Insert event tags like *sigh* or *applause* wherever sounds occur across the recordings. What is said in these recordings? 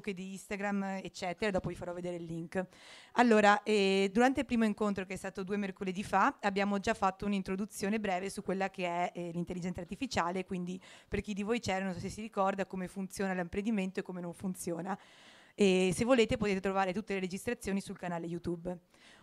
Facebook e di Instagram, eccetera, dopo vi farò vedere il link. Allora, eh, durante il primo incontro che è stato due mercoledì fa, abbiamo già fatto un'introduzione breve su quella che è eh, l'intelligenza artificiale, quindi per chi di voi c'era, non so se si ricorda come funziona l'imprendimento e come non funziona e se volete potete trovare tutte le registrazioni sul canale YouTube.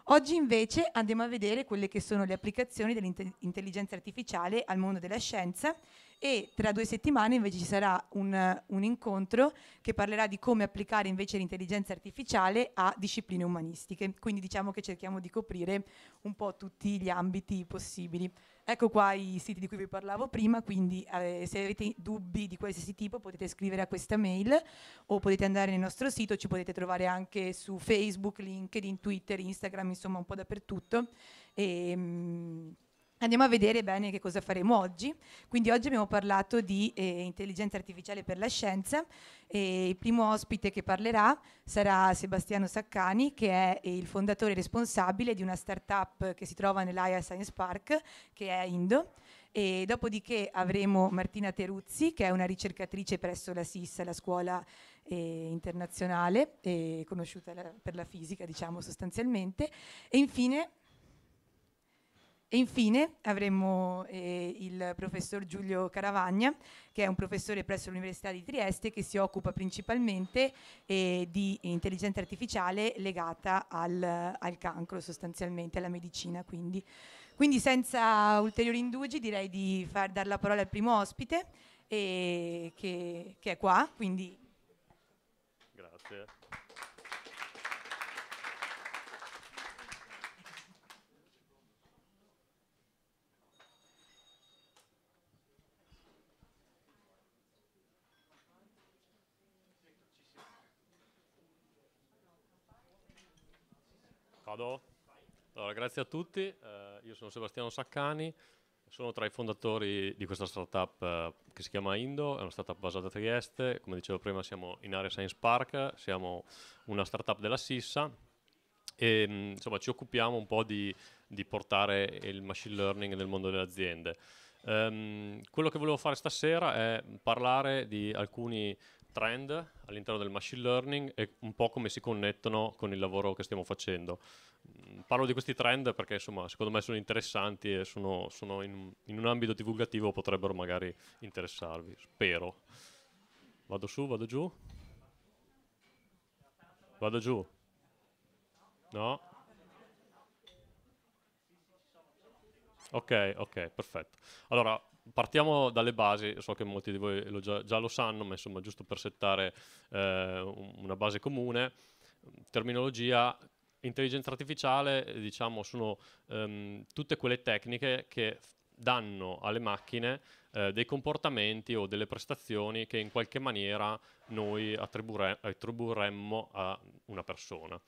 Oggi invece andiamo a vedere quelle che sono le applicazioni dell'intelligenza artificiale al mondo della scienza e tra due settimane invece ci sarà un, un incontro che parlerà di come applicare invece l'intelligenza artificiale a discipline umanistiche. Quindi diciamo che cerchiamo di coprire un po' tutti gli ambiti possibili. Ecco qua i siti di cui vi parlavo prima, quindi eh, se avete dubbi di qualsiasi tipo potete scrivere a questa mail o potete andare nel nostro sito, ci potete trovare anche su Facebook, LinkedIn, Twitter, Instagram, insomma un po' dappertutto. E, ehm, mh, Andiamo a vedere bene che cosa faremo oggi. Quindi oggi abbiamo parlato di eh, intelligenza artificiale per la scienza e il primo ospite che parlerà sarà Sebastiano Saccani che è il fondatore responsabile di una startup che si trova nell'AIA Science Park che è Indo. E dopodiché avremo Martina Teruzzi che è una ricercatrice presso la SIS, la scuola eh, internazionale eh, conosciuta la, per la fisica diciamo sostanzialmente e infine e infine avremo eh, il professor Giulio Caravagna, che è un professore presso l'Università di Trieste che si occupa principalmente eh, di intelligenza artificiale legata al, al, cancro sostanzialmente, alla medicina quindi. Quindi senza ulteriori indugi direi di far dare la parola al primo ospite eh, che, che è qua, quindi... Grazie. Vado? Allora, grazie a tutti, eh, io sono Sebastiano Saccani, sono tra i fondatori di questa startup eh, che si chiama Indo, è una startup basata a Trieste, come dicevo prima siamo in Area Science Park, siamo una startup della Sissa e mh, mm, insomma ci occupiamo un po' di, di, portare il machine learning nel mondo delle aziende. Um, quello che volevo fare stasera è parlare di alcuni trend all'interno del machine learning e un po' come si connettono con il lavoro che stiamo facendo. Mm, parlo di questi trend perché insomma secondo me sono interessanti e sono, sono in, in, un ambito divulgativo potrebbero magari interessarvi, spero. Vado su, vado giù? Vado giù? No? Ok, ok, perfetto. Allora, partiamo dalle basi, so che molti di voi lo già, già, lo sanno, ma insomma giusto per settare eh, una base comune, terminologia, intelligenza artificiale, diciamo, sono ehm, tutte quelle tecniche che danno alle macchine eh, dei comportamenti o delle prestazioni che in qualche maniera noi attribuire- attribuiremmo a una persona.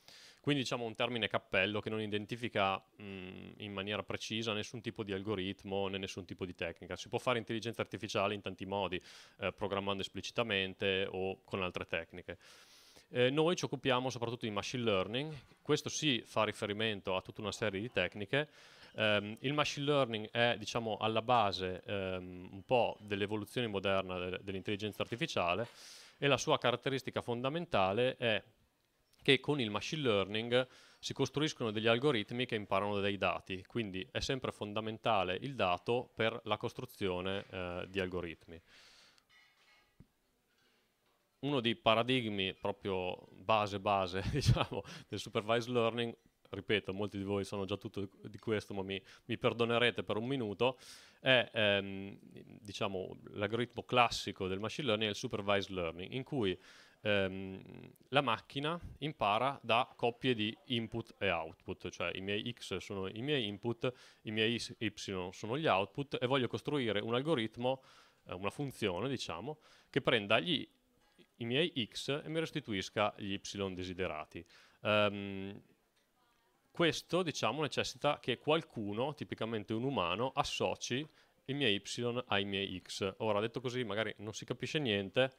Quindi diciamo un termine cappello che non identifica mh, mm, in maniera precisa nessun tipo di algoritmo né nessun tipo di tecnica. Si può fare intelligenza artificiale in tanti modi, eh, programmando esplicitamente o con altre tecniche. Eh, noi ci occupiamo soprattutto di machine learning, questo sì fa riferimento a tutta una serie di tecniche. Um, il machine learning è diciamo, alla base um, un po' dell'evoluzione moderna de- dell'intelligenza artificiale e la sua caratteristica fondamentale è che con il machine learning si costruiscono degli algoritmi che imparano dai dati, quindi è sempre fondamentale il dato per la costruzione eh, di algoritmi. Uno dei paradigmi proprio base base *laughs* diciamo, del supervised learning ripeto, molti di voi sono già tutto di questo, ma mi, mi perdonerete per un minuto, è ehm, diciamo, l'algoritmo classico del machine learning e il supervised learning, in cui ehm, la macchina impara da coppie di input e output, cioè i miei x sono i miei input, i miei y sono gli output e voglio costruire un algoritmo, eh, una funzione diciamo, che prenda gli, i miei x e mi restituisca gli y desiderati. Um, questo diciamo, necessita che qualcuno, tipicamente un umano, associ i miei y ai miei x. Ora, detto così, magari non si capisce niente,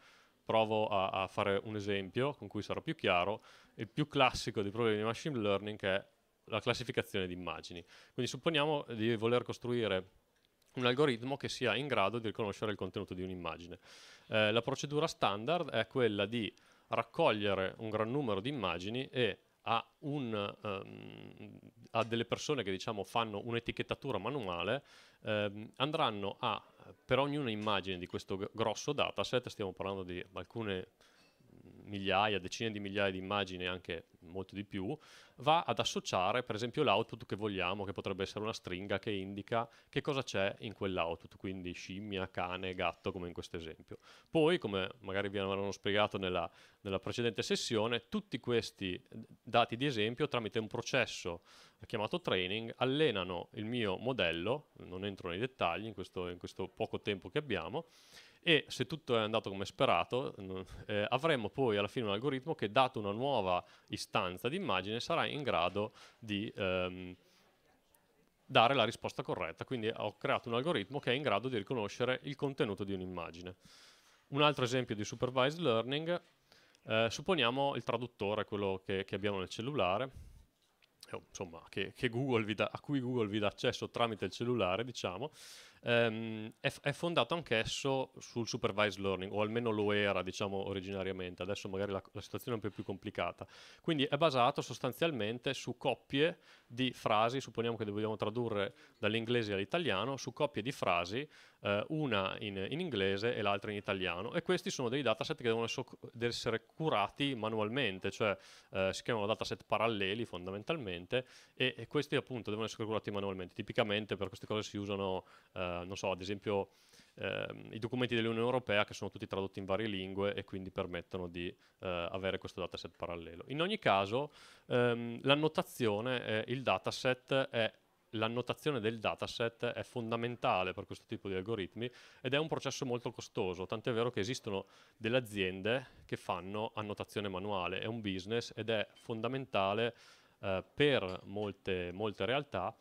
provo a, a, fare un esempio con cui sarò più chiaro, il più classico dei problemi di machine learning che è la classificazione di immagini. Quindi supponiamo di voler costruire un algoritmo che sia in grado di riconoscere il contenuto di un'immagine. Eh, la procedura standard è quella di raccogliere un gran numero di immagini e a, un, um, ehm, a delle persone che diciamo fanno un'etichettatura manuale, um, andranno a per ognuna immagine di questo grosso dataset, stiamo parlando di alcune migliaia, decine di migliaia di immagini anche molto di più, va ad associare per esempio l'output che vogliamo, che potrebbe essere una stringa che indica che cosa c'è in quell'output, quindi scimmia, cane, gatto come in questo esempio. Poi, come magari vi avevano spiegato nella, nella precedente sessione, tutti questi dati di esempio tramite un processo chiamato training allenano il mio modello, non entro nei dettagli in questo, in questo poco tempo che abbiamo, e se tutto è andato come sperato eh, avremo poi alla fine un algoritmo che dato una nuova istanza di immagine sarà in grado di ehm, dare la risposta corretta, quindi ho creato un algoritmo che è in grado di riconoscere il contenuto di un'immagine. Un altro esempio di supervised learning, eh, supponiamo il traduttore, quello che, che abbiamo nel cellulare, eh, insomma, che, che da, a cui Google vi dà accesso tramite il cellulare, diciamo, ehm, è, è, fondato anch'esso sul supervised learning, o almeno lo era, diciamo, originariamente. Adesso magari la, la situazione è un po' più complicata. Quindi è basato sostanzialmente su coppie di frasi, supponiamo che dobbiamo tradurre dall'inglese all'italiano, su coppie di frasi, eh, una in, in, inglese e l'altra in italiano. E questi sono dei dataset che devono essere curati manualmente, cioè eh, si chiamano dataset paralleli fondamentalmente e, e, questi appunto devono essere curati manualmente. Tipicamente per queste cose si usano, eh, non so, ad esempio ehm, i documenti dell'Unione Europea che sono tutti tradotti in varie lingue e quindi permettono di eh, avere questo dataset parallelo. In ogni caso ehm, l'annotazione, eh, il dataset è l'annotazione del dataset è fondamentale per questo tipo di algoritmi ed è un processo molto costoso, tant'è vero che esistono delle aziende che fanno annotazione manuale, è un business ed è fondamentale eh, per molte, molte realtà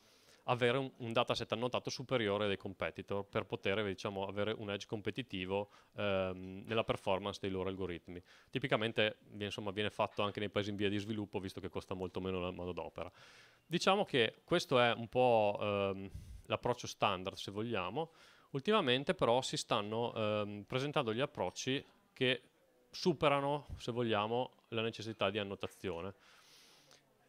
avere un, un dataset annotato superiore dei competitor per poter diciamo, avere un edge competitivo ehm, nella performance dei loro algoritmi. Tipicamente insomma, viene fatto anche nei paesi in via di sviluppo visto che costa molto meno la manodopera. Diciamo che questo è un po' ehm, l'approccio standard se vogliamo, ultimamente però si stanno ehm, presentando gli approcci che superano se vogliamo la necessità di annotazione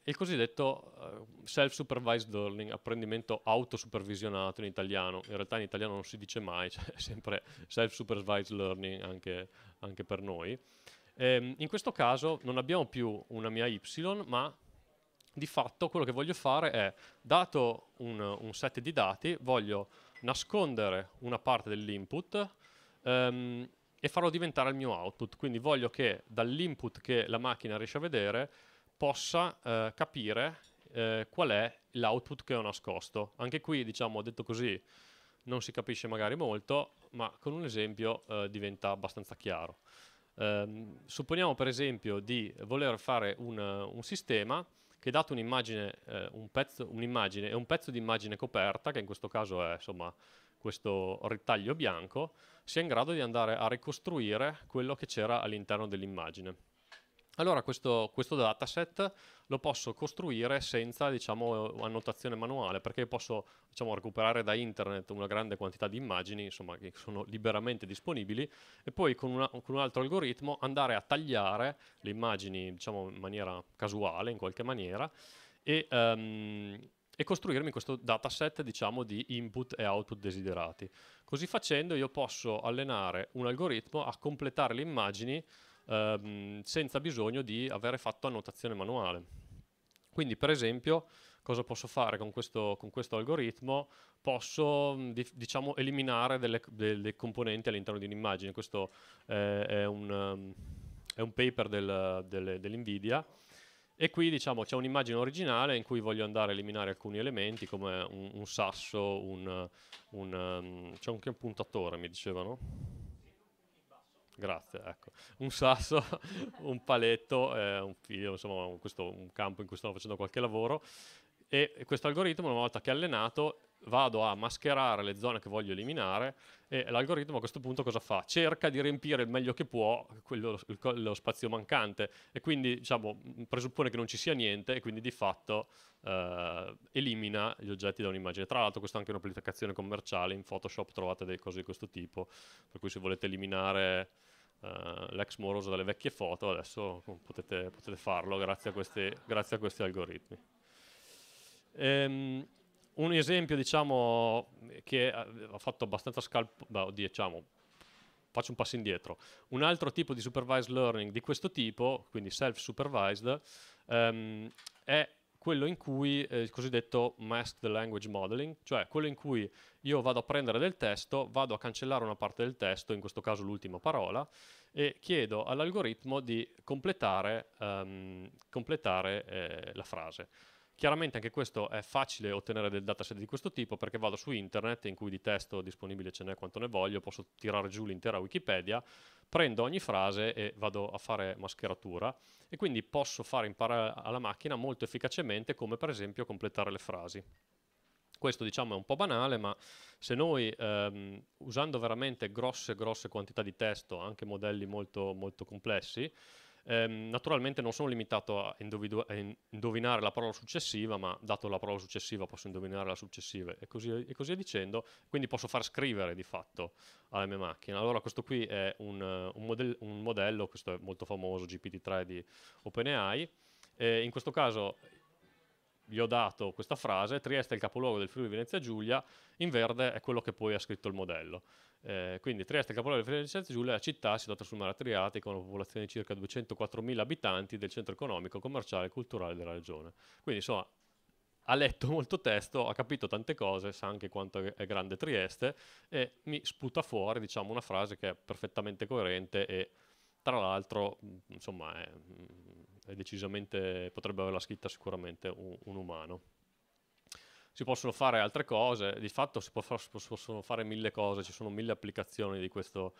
il cosiddetto eh, self-supervised learning, apprendimento autosupervisionato in italiano, in realtà in italiano non si dice mai, *laughs* cioè è sempre self-supervised learning anche, anche per noi. Ehm, in questo caso non abbiamo più una mia y, ma di fatto quello che voglio fare è, dato un, un set di dati, voglio nascondere una parte dell'input ehm, e farlo diventare il mio output, quindi voglio che dall'input che la macchina riesce a vedere possa eh, capire eh, qual è l'output che ho nascosto. Anche qui, diciamo, detto così, non si capisce magari molto, ma con un esempio eh, diventa abbastanza chiaro. Ehm, supponiamo per esempio di voler fare un, un sistema che dato un'immagine, eh, un un'immagine e un pezzo di immagine coperta, che in questo caso è insomma questo ritaglio bianco, sia in grado di andare a ricostruire quello che c'era all'interno dell'immagine. Allora questo, questo, dataset lo posso costruire senza diciamo, annotazione manuale perché posso diciamo, recuperare da internet una grande quantità di immagini insomma, che sono liberamente disponibili e poi con, una, con un altro algoritmo andare a tagliare le immagini diciamo, in maniera casuale in qualche maniera e, um, e costruirmi questo dataset diciamo, di input e output desiderati. Così facendo io posso allenare un algoritmo a completare le immagini ehm, senza bisogno di avere fatto annotazione manuale. Quindi per esempio cosa posso fare con questo, con questo algoritmo? Posso mm, diciamo, eliminare delle, delle componenti all'interno di un'immagine, questo eh, è, un, ehm, è, un, paper del, del, dell'NVIDIA e qui diciamo, c'è un'immagine originale in cui voglio andare a eliminare alcuni elementi come un, un sasso, un, un, ehm, c'è anche un puntatore mi dicevano Grazie, ecco. Un sasso, *laughs* un paletto, eh, un filo, insomma, questo, un campo in cui stanno facendo qualche lavoro e questo algoritmo una volta che è allenato vado a mascherare le zone che voglio eliminare e l'algoritmo a questo punto cosa fa? Cerca di riempire il meglio che può quello, lo spazio mancante e quindi diciamo, presuppone che non ci sia niente e quindi di fatto eh, elimina gli oggetti da un'immagine. Tra l'altro questa è anche un'applicazione commerciale, in Photoshop trovate delle cose di questo tipo, per cui se volete eliminare eh, l'ex moroso dalle vecchie foto adesso potete, potete farlo grazie a questi, grazie a questi algoritmi. Ehm, un esempio diciamo, che ha eh, fatto abbastanza scalpo, diciamo, faccio un passo indietro, un altro tipo di supervised learning di questo tipo, quindi self-supervised, ehm, è quello in cui eh, il cosiddetto masked language modeling, cioè quello in cui io vado a prendere del testo, vado a cancellare una parte del testo, in questo caso l'ultima parola, e chiedo all'algoritmo di completare, um, completare eh, la frase. Chiaramente anche questo è facile ottenere del dataset di questo tipo perché vado su internet in cui di testo disponibile ce n'è quanto ne voglio, posso tirare giù l'intera Wikipedia, prendo ogni frase e vado a fare mascheratura e quindi posso far imparare alla macchina molto efficacemente come per esempio completare le frasi. Questo diciamo è un po' banale, ma se noi ehm, usando veramente grosse grosse quantità di testo, anche modelli molto, molto complessi, Ehm, naturalmente non sono limitato a, indovidu- a, indovinare la parola successiva, ma dato la parola successiva posso indovinare la successiva e così, e così dicendo, quindi posso far scrivere di fatto alla mia macchina. Allora questo qui è un, un, model- un modello, questo è molto famoso, GPT-3 di OpenAI, eh, in questo caso gli ho dato questa frase, Trieste è il capoluogo del Friuli Venezia Giulia, in verde è quello che poi ha scritto il modello. Eh, quindi Trieste, capolavoro capoluogo Friuli Fenicenze, Giulia è la città situata sul mare Adriatico, con una popolazione di circa 204.000 abitanti del centro economico, commerciale e culturale della regione. Quindi insomma, ha letto molto testo, ha capito tante cose, sa anche quanto è grande Trieste e mi sputa fuori diciamo, una frase che è perfettamente coerente e tra l'altro insomma, è, è potrebbe averla scritta sicuramente un, un umano si possono fare altre cose, di fatto si, può, si possono fare mille cose, ci sono mille applicazioni di questo,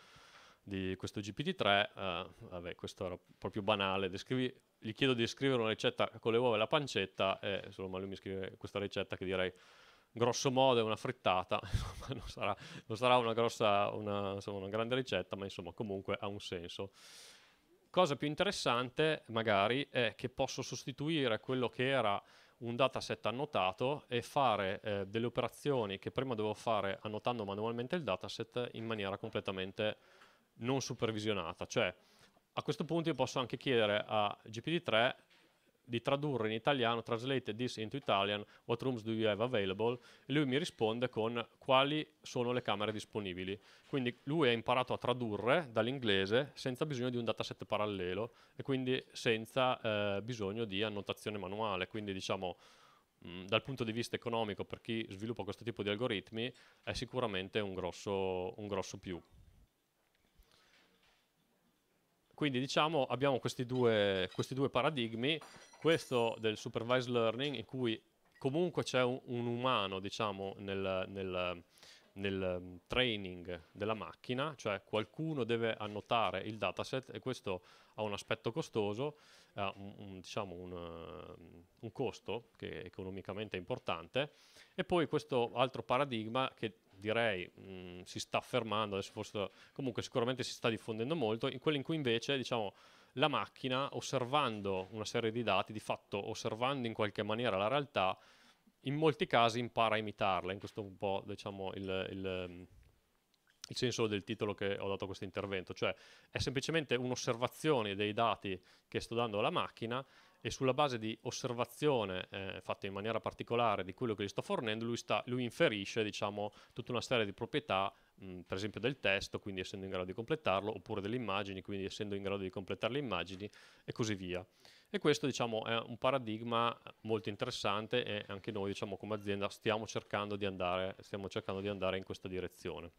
di questo GPT-3, eh, vabbè questo era proprio banale, Descrivi, gli chiedo di scrivere una ricetta con le uova e la pancetta, e insomma lui mi scrive questa ricetta che direi grosso modo è una frittata, *laughs* insomma, non sarà, non sarà una, grossa, una, insomma, una grande ricetta, ma insomma comunque ha un senso. Cosa più interessante magari è che posso sostituire quello che era un dataset annotato e fare eh, delle operazioni che prima dovevo fare annotando manualmente il dataset in maniera completamente non supervisionata. Cioè, a questo punto io posso anche chiedere a GPT-3 di tradurre in italiano, translate this into Italian, what rooms do you have available? E lui mi risponde con quali sono le camere disponibili. Quindi lui ha imparato a tradurre dall'inglese senza bisogno di un dataset parallelo e quindi senza eh, bisogno di annotazione manuale. Quindi diciamo mh, mm, dal punto di vista economico per chi sviluppa questo tipo di algoritmi è sicuramente un grosso, un grosso più. Quindi diciamo abbiamo questi due, questi due paradigmi, questo del supervised learning in cui comunque c'è un, un umano diciamo, nel, nel, nel, ehm, training della macchina, cioè qualcuno deve annotare il dataset e questo ha un aspetto costoso, ha un, un, diciamo un ehm, costo che economicamente è importante e poi questo altro paradigma che direi mh, mm, si sta fermando, adesso forse comunque sicuramente si sta diffondendo molto, in quelli in cui invece diciamo la macchina osservando una serie di dati, di fatto osservando in qualche maniera la realtà, in molti casi impara a imitarla, in questo un po' diciamo il, il, mm, il senso del titolo che ho dato a questo intervento, cioè è semplicemente un'osservazione dei dati che sto dando alla macchina e sulla base di osservazione eh, fatta in maniera particolare di quello che gli sto fornendo, lui, sta, lui inferisce diciamo, tutta una serie di proprietà, mh, per esempio del testo, quindi essendo in grado di completarlo, oppure delle immagini, quindi essendo in grado di completare le immagini e così via. E questo diciamo, è un paradigma molto interessante e anche noi diciamo, come azienda stiamo cercando, andare, stiamo cercando di andare in questa direzione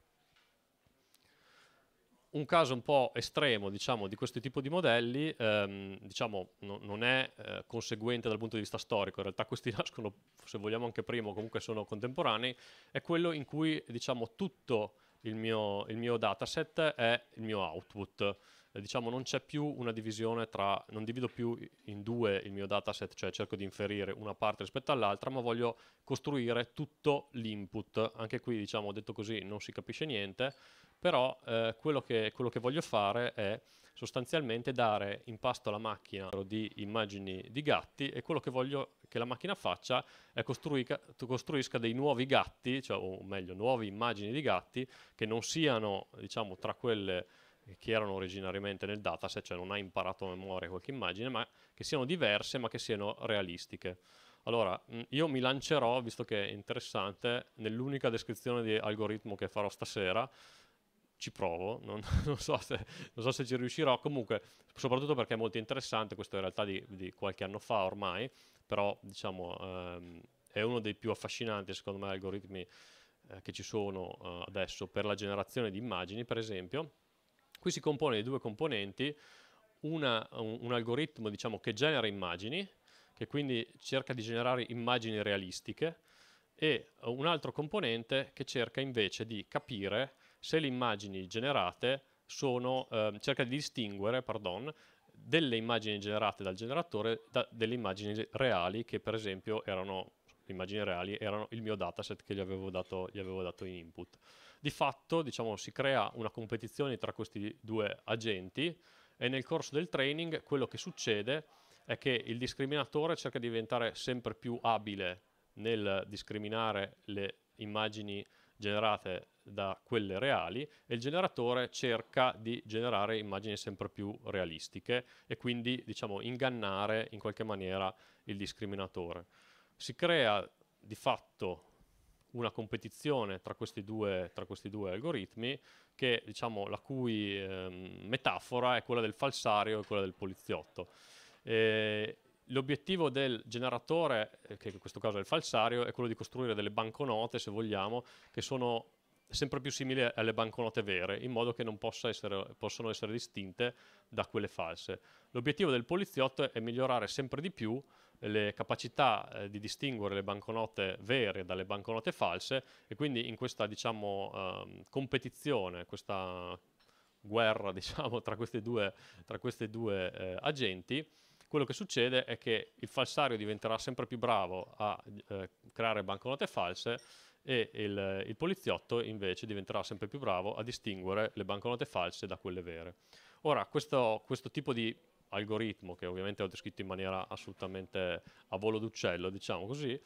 un caso un po' estremo diciamo, di questo tipo di modelli ehm, diciamo, no, non è eh, conseguente dal punto di vista storico, in realtà questi *laughs* nascono, se vogliamo anche prima, o comunque sono contemporanei, è quello in cui diciamo, tutto il mio, il mio dataset è il mio output. Eh, diciamo non c'è più una divisione tra, non divido più in due il mio dataset, cioè cerco di inferire una parte rispetto all'altra, ma voglio costruire tutto l'input. Anche qui, diciamo, detto così, non si capisce niente, però eh, quello, che, quello che voglio fare è sostanzialmente dare in pasto alla macchina di immagini di gatti e quello che voglio che la macchina faccia è costruisca dei nuovi gatti, cioè, o meglio, nuove immagini di gatti che non siano diciamo, tra quelle che erano originariamente nel dataset, cioè non ha imparato a memoria qualche immagine, ma che siano diverse ma che siano realistiche. Allora, mm, io mi lancerò, visto che è interessante, nell'unica descrizione di algoritmo che farò stasera, ci provo, *laughs* non, non, so se, non, so se, ci riuscirò, comunque soprattutto perché è molto interessante, questo è in realtà di, di qualche anno fa ormai, però diciamo ehm, è uno dei più affascinanti secondo me algoritmi eh, che ci sono eh, adesso per la generazione di immagini per esempio, Qui si compone di due componenti, una, un, un, algoritmo diciamo, che genera immagini, che quindi cerca di generare immagini realistiche, e un altro componente che cerca invece di capire se le immagini generate sono, eh, cerca di distinguere pardon, delle immagini generate dal generatore da, delle immagini reali che per esempio erano, le immagini reali erano il mio dataset che gli avevo dato, gli avevo dato in input. Di fatto diciamo, si crea una competizione tra questi due agenti e nel corso del training quello che succede è che il discriminatore cerca di diventare sempre più abile nel discriminare le immagini generate da quelle reali e il generatore cerca di generare immagini sempre più realistiche e quindi diciamo ingannare in qualche maniera il discriminatore. Si crea di fatto una competizione tra questi due, tra questi due algoritmi che, diciamo, la cui ehm, metafora è quella del falsario e quella del poliziotto. E eh, l'obiettivo del generatore, eh, che in questo caso è il falsario, è quello di costruire delle banconote, se vogliamo, che sono sempre più simili alle banconote vere, in modo che non essere, possano essere distinte da quelle false. L'obiettivo del poliziotto è migliorare sempre di più le capacità eh, di distinguere le banconote vere dalle banconote false e quindi in questa diciamo, eh, competizione, questa guerra *laughs* diciamo, tra questi due, tra questi due eh, agenti, quello che succede è che il falsario diventerà sempre più bravo a eh, creare banconote false e il, il poliziotto invece diventerà sempre più bravo a distinguere le banconote false da quelle vere. Ora, questo, questo tipo di algoritmo che ovviamente ho descritto in maniera assolutamente a volo d'uccello, diciamo così,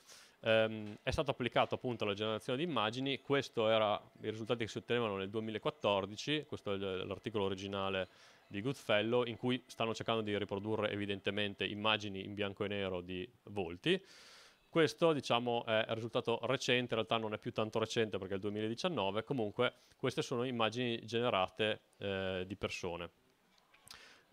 ehm, è stato applicato appunto alla generazione di immagini, questo era i risultati che si ottenevano nel 2014, questo è l'articolo originale di Goodfellow in cui stanno cercando di riprodurre evidentemente immagini in bianco e nero di volti. Questo diciamo, è il risultato recente, in realtà non è più tanto recente perché è il 2019, comunque queste sono immagini generate eh, di persone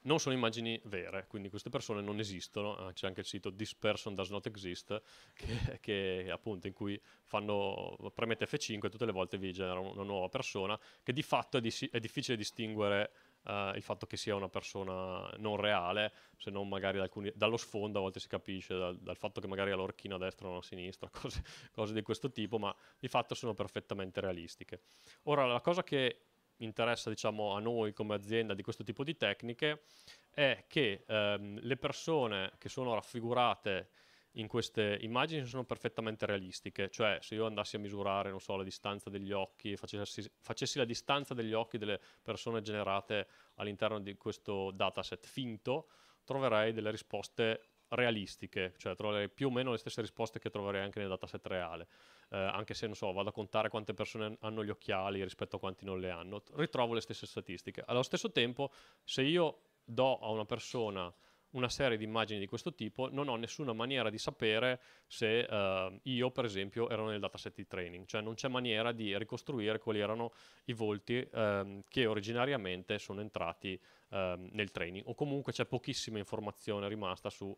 non sono immagini vere, quindi queste persone non esistono, ah, c'è anche il sito This Person Does Not Exist, *laughs* che, che appunto in cui fanno, premete F5 e tutte le volte vi genera una nuova persona, che di fatto è, di, è difficile distinguere Uh, il fatto che sia una persona non reale, se non magari da alcuni, dallo sfondo a volte si capisce, dal, dal fatto che magari ha l'orchino a destra o a sinistra, *laughs* cose, cose, di questo tipo, ma di fatto sono perfettamente realistiche. Ora, la cosa che interessa diciamo, a noi come azienda di questo tipo di tecniche è che ehm, le persone che sono raffigurate in queste immagini sono perfettamente realistiche, cioè se io andassi a misurare, so, la distanza degli occhi, facessi, facessi, la distanza degli occhi delle persone generate all'interno di questo dataset finto, troverei delle risposte realistiche, cioè troverei più o meno le stesse risposte che troverei anche nel dataset reale eh, anche se non so, vado a contare quante persone hanno gli occhiali rispetto a quanti non le hanno, ritrovo le stesse statistiche. Allo stesso tempo, se io do a una persona una serie di immagini di questo tipo, non ho nessuna maniera di sapere se eh, io, per esempio, ero nel dataset di training, cioè non c'è maniera di ricostruire quali erano i volti eh, che originariamente sono entrati eh, nel training, o comunque c'è pochissima informazione rimasta su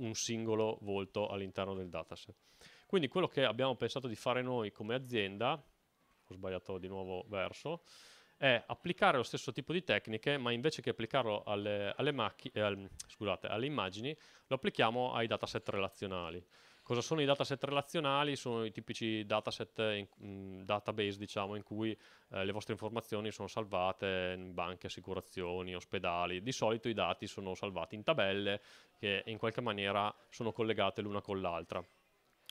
un singolo volto all'interno del dataset. Quindi quello che abbiamo pensato di fare noi come azienda, ho sbagliato di nuovo verso, è applicare lo stesso tipo di tecniche, ma invece che applicarlo alle, alle, eh, scusate, alle immagini, lo applichiamo ai dataset relazionali. Cosa sono i dataset relazionali? Sono i tipici dataset, in, mh, database diciamo, in cui eh, le vostre informazioni sono salvate in banche, assicurazioni, ospedali. Di solito i dati sono salvati in tabelle che in qualche maniera sono collegate l'una con l'altra.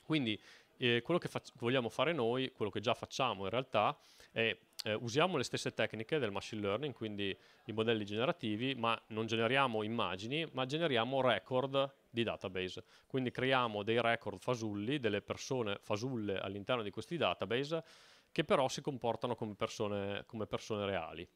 Quindi eh, quello che fac- vogliamo fare noi, quello che già facciamo in realtà, è eh, usiamo le stesse tecniche del machine learning, quindi i modelli generativi, ma non generiamo immagini, ma generiamo record di database. Quindi creiamo dei record fasulli, delle persone fasulle all'interno di questi database, che però si comportano come persone, come persone reali.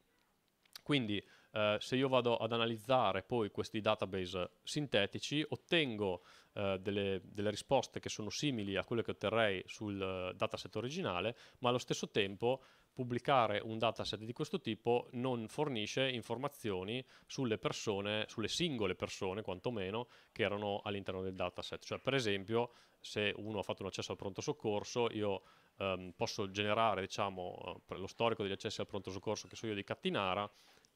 Quindi eh, se io vado ad analizzare poi questi database sintetici, ottengo eh, delle, delle, risposte che sono simili a quelle che otterrei sul eh, dataset originale, ma allo stesso tempo pubblicare un dataset di questo tipo non fornisce informazioni sulle persone, sulle singole persone quantomeno, che erano all'interno del dataset. Cioè, per esempio, se uno ha fatto un accesso al pronto soccorso, io ehm, posso generare diciamo, eh, lo storico degli accessi al pronto soccorso che so io di Cattinara,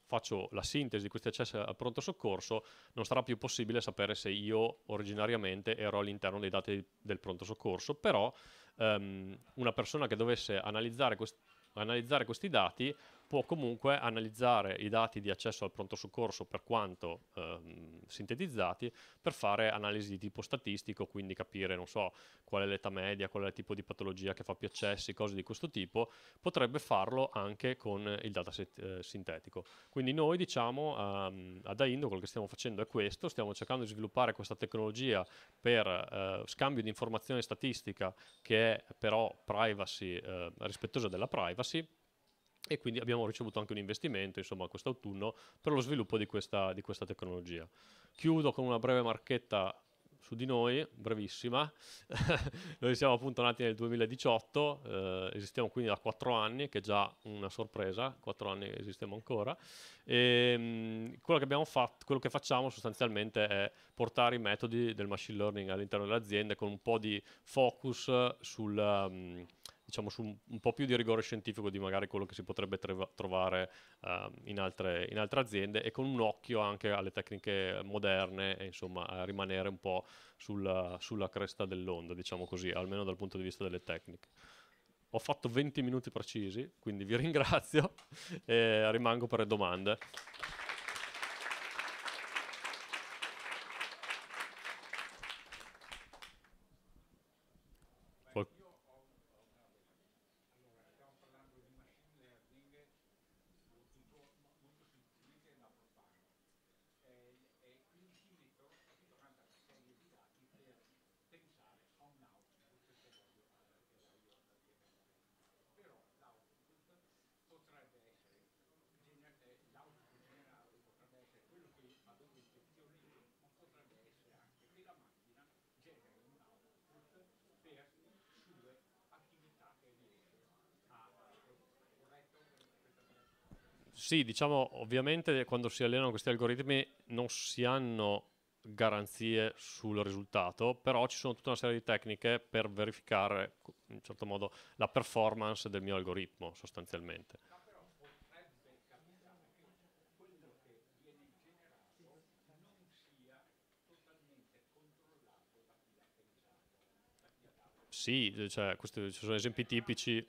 faccio la sintesi di questi accessi al pronto soccorso, non sarà più possibile sapere se io originariamente ero all'interno dei dati del pronto soccorso, però um, una persona che dovesse analizzare, quest- analizzare questi dati può comunque analizzare i dati di accesso al pronto soccorso per quanto ehm, sintetizzati per fare analisi di tipo statistico, quindi capire non so, qual è l'età media, qual è il tipo di patologia che fa più accessi, cose di questo tipo, potrebbe farlo anche con il dataset eh, sintetico. Quindi noi diciamo ehm, ad Aindo quello che stiamo facendo è questo, stiamo cercando di sviluppare questa tecnologia per eh, scambio di informazione statistica che è però privacy, eh, rispettosa della privacy e quindi abbiamo ricevuto anche un investimento insomma quest'autunno per lo sviluppo di questa, di questa tecnologia. Chiudo con una breve marchetta su di noi, brevissima, *laughs* noi siamo appunto nati nel 2018, eh, esistiamo quindi da 4 anni, che è già una sorpresa, 4 anni esistiamo ancora, e ehm, mh, quello, che abbiamo fatto, quello che facciamo sostanzialmente è portare i metodi del machine learning all'interno delle aziende con un po' di focus sul... Um, diciamo, su un, un, po' più di rigore scientifico di magari quello che si potrebbe treva, trovare uh, in, altre, in, altre, aziende e con un occhio anche alle tecniche moderne e insomma rimanere un po' sulla, sulla cresta dell'onda, diciamo così, almeno dal punto di vista delle tecniche ho fatto 20 minuti precisi, quindi vi *laughs* ringrazio e rimango per le domande. Sì, diciamo, ovviamente quando si allenano questi algoritmi non si hanno garanzie sul risultato, però ci sono tutta una serie di tecniche per verificare in un certo modo la performance del mio algoritmo sostanzialmente. Sì, cioè, questi ci sono esempi tipici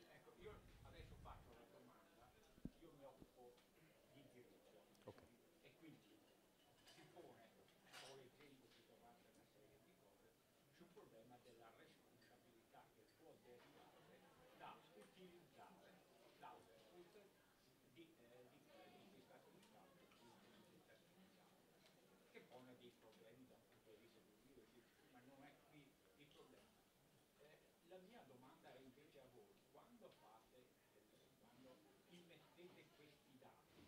la mia domanda è invece a voi, quando fate, quando immettete questi dati,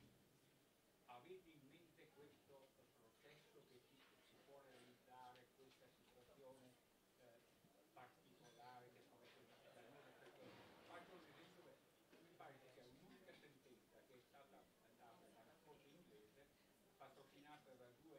avete in mente questo processo che ci, si può realizzare, questa situazione eh, particolare che può essere da noi, perché faccio un esempio, mi pare che sia un'unica sentenza che è stata data dalla Corte inglese, patrocinata da due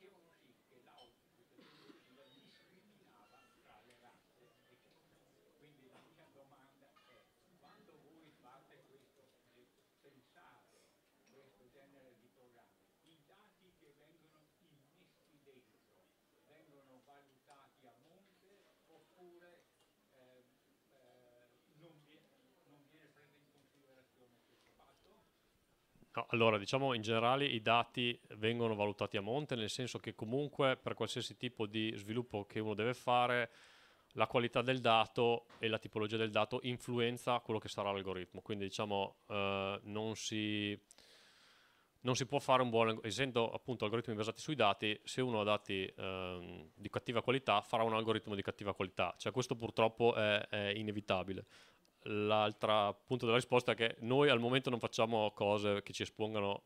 Gracias. allora, diciamo in generale i dati vengono valutati a monte, nel senso che comunque per qualsiasi tipo di sviluppo che uno deve fare, la qualità del dato e la tipologia del dato influenza quello che sarà l'algoritmo. Quindi diciamo eh, non, si, non, si, può fare un buon, essendo appunto algoritmi basati sui dati, se uno ha dati eh, di cattiva qualità farà un algoritmo di cattiva qualità, cioè questo purtroppo è, è inevitabile l'altro punto della risposta è che noi al momento non facciamo cose che ci espongano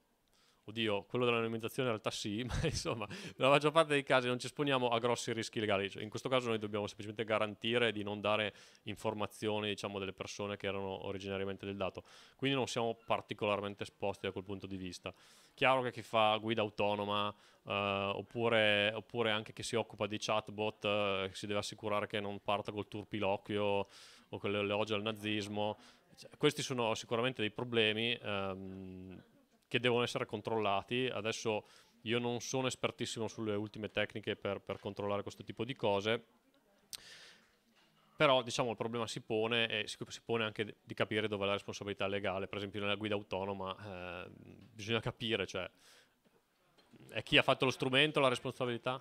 oddio, quello dell'anonimizzazione in realtà sì, *laughs* ma insomma, nella maggior parte dei casi non ci esponiamo a grossi rischi legali. Cioè, in questo caso noi dobbiamo semplicemente garantire di non dare informazioni, diciamo, delle persone che erano originariamente del dato. Quindi non siamo particolarmente esposti da quel punto di vista. Chiaro che chi fa guida autonoma eh, oppure, oppure, anche chi si occupa di chatbot eh, si deve assicurare che non parta col turpiloquio o con l'elogio al nazismo. Cioè, questi sono sicuramente dei problemi ehm, che devono essere controllati. Adesso io non sono espertissimo sulle ultime tecniche per, per controllare questo tipo di cose, però diciamo il problema si pone e si pone anche di capire dove è la responsabilità legale. Per esempio nella guida autonoma eh, bisogna capire, cioè, è chi ha fatto lo strumento la responsabilità?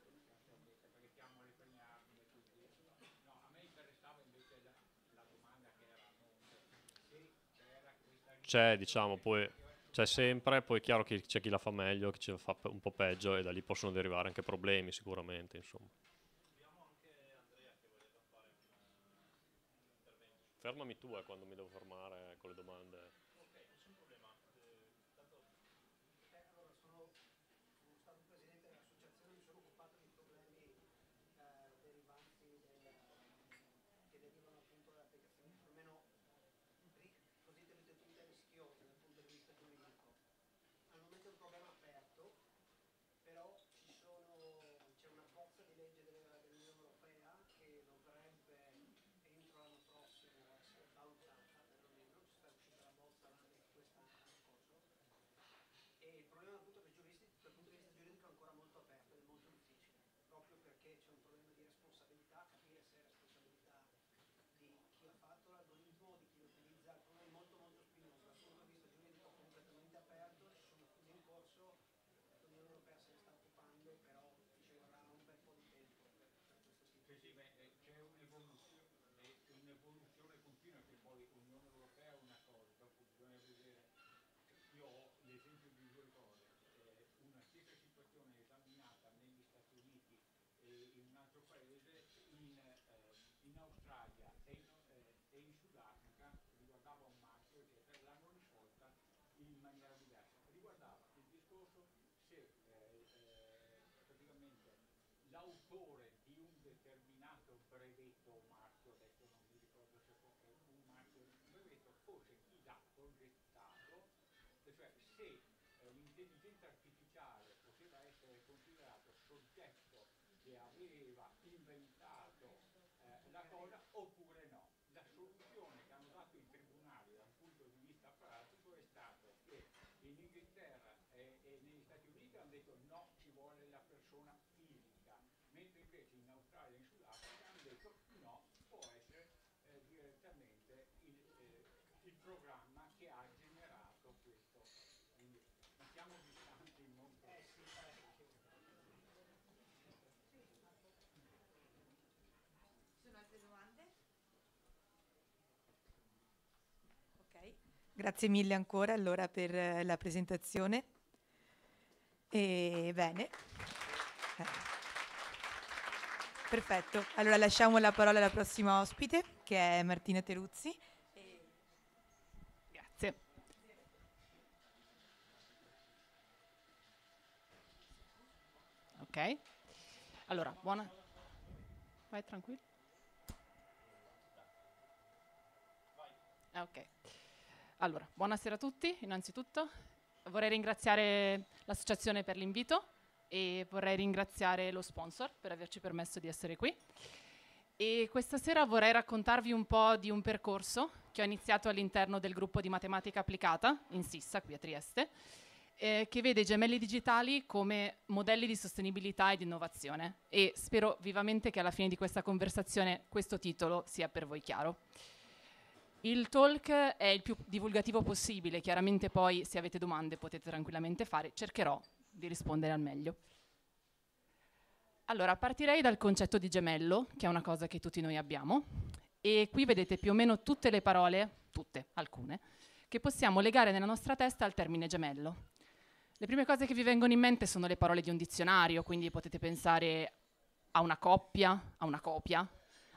c'è, diciamo, poi c'è sempre, poi è chiaro che c'è chi la fa meglio, chi ce la fa un po' peggio e da lì possono derivare anche problemi sicuramente, insomma. Fermami tu eh, quando mi devo fermare con le domande. responsabilità, capire se è responsabilità di chi ha fatto l'algoritmo, di chi lo utilizza, come è molto molto spinoso, dal punto di vista giuridico completamente aperto, ci sono studi in corso, l'Unione Europea se ne sta occupando, però ci vorrà un bel po' di tempo per, per questo tipo. Sì, sì, beh, eh, c'è un'evoluzione continua che poi l'Unione Europea è una cosa, dopo bisogna vedere, io ho l'esempio di due cose, eh, una stessa situazione esaminata negli Stati Uniti e in un altro paese Australia e in, eh, e in Sudafrica riguardava un marchio eccetera, l'hanno risolta in maniera diversa. Riguardava il discorso se eh, eh, praticamente l'autore di un determinato brevetto o marchio, adesso non mi ricordo se è eh, un marchio un brevetto, fosse chi l'ha progettato, cioè se eh, l'intelligenza artificiale poteva essere considerato soggetto che aveva inventato programma che ha generato questo. Quindi siamo distanti non eh, eh sì, Sono altre domande? Ok, grazie mille ancora allora per eh, la presentazione. E bene. Perfetto, allora lasciamo la parola alla prossima ospite che è Martina Teruzzi. Ok? Allora, buona. Vai tranquillo. Ah, ok. Allora, buonasera a tutti, innanzitutto. Vorrei ringraziare l'associazione per l'invito e vorrei ringraziare lo sponsor per averci permesso di essere qui. E questa sera vorrei raccontarvi un po' di un percorso che ho iniziato all'interno del gruppo di matematica applicata in Sissa, qui a Trieste eh, che vede i gemelli digitali come modelli di sostenibilità e di innovazione e spero vivamente che alla fine di questa conversazione questo titolo sia per voi chiaro. Il talk è il più divulgativo possibile, chiaramente poi se avete domande potete tranquillamente fare, cercherò di rispondere al meglio. Allora, partirei dal concetto di gemello, che è una cosa che tutti noi abbiamo, e qui vedete più o meno tutte le parole, tutte, alcune, che possiamo legare nella nostra testa al termine gemello. Le prime cose che vi vengono in mente sono le parole di un dizionario, quindi potete pensare a una coppia, a una copia,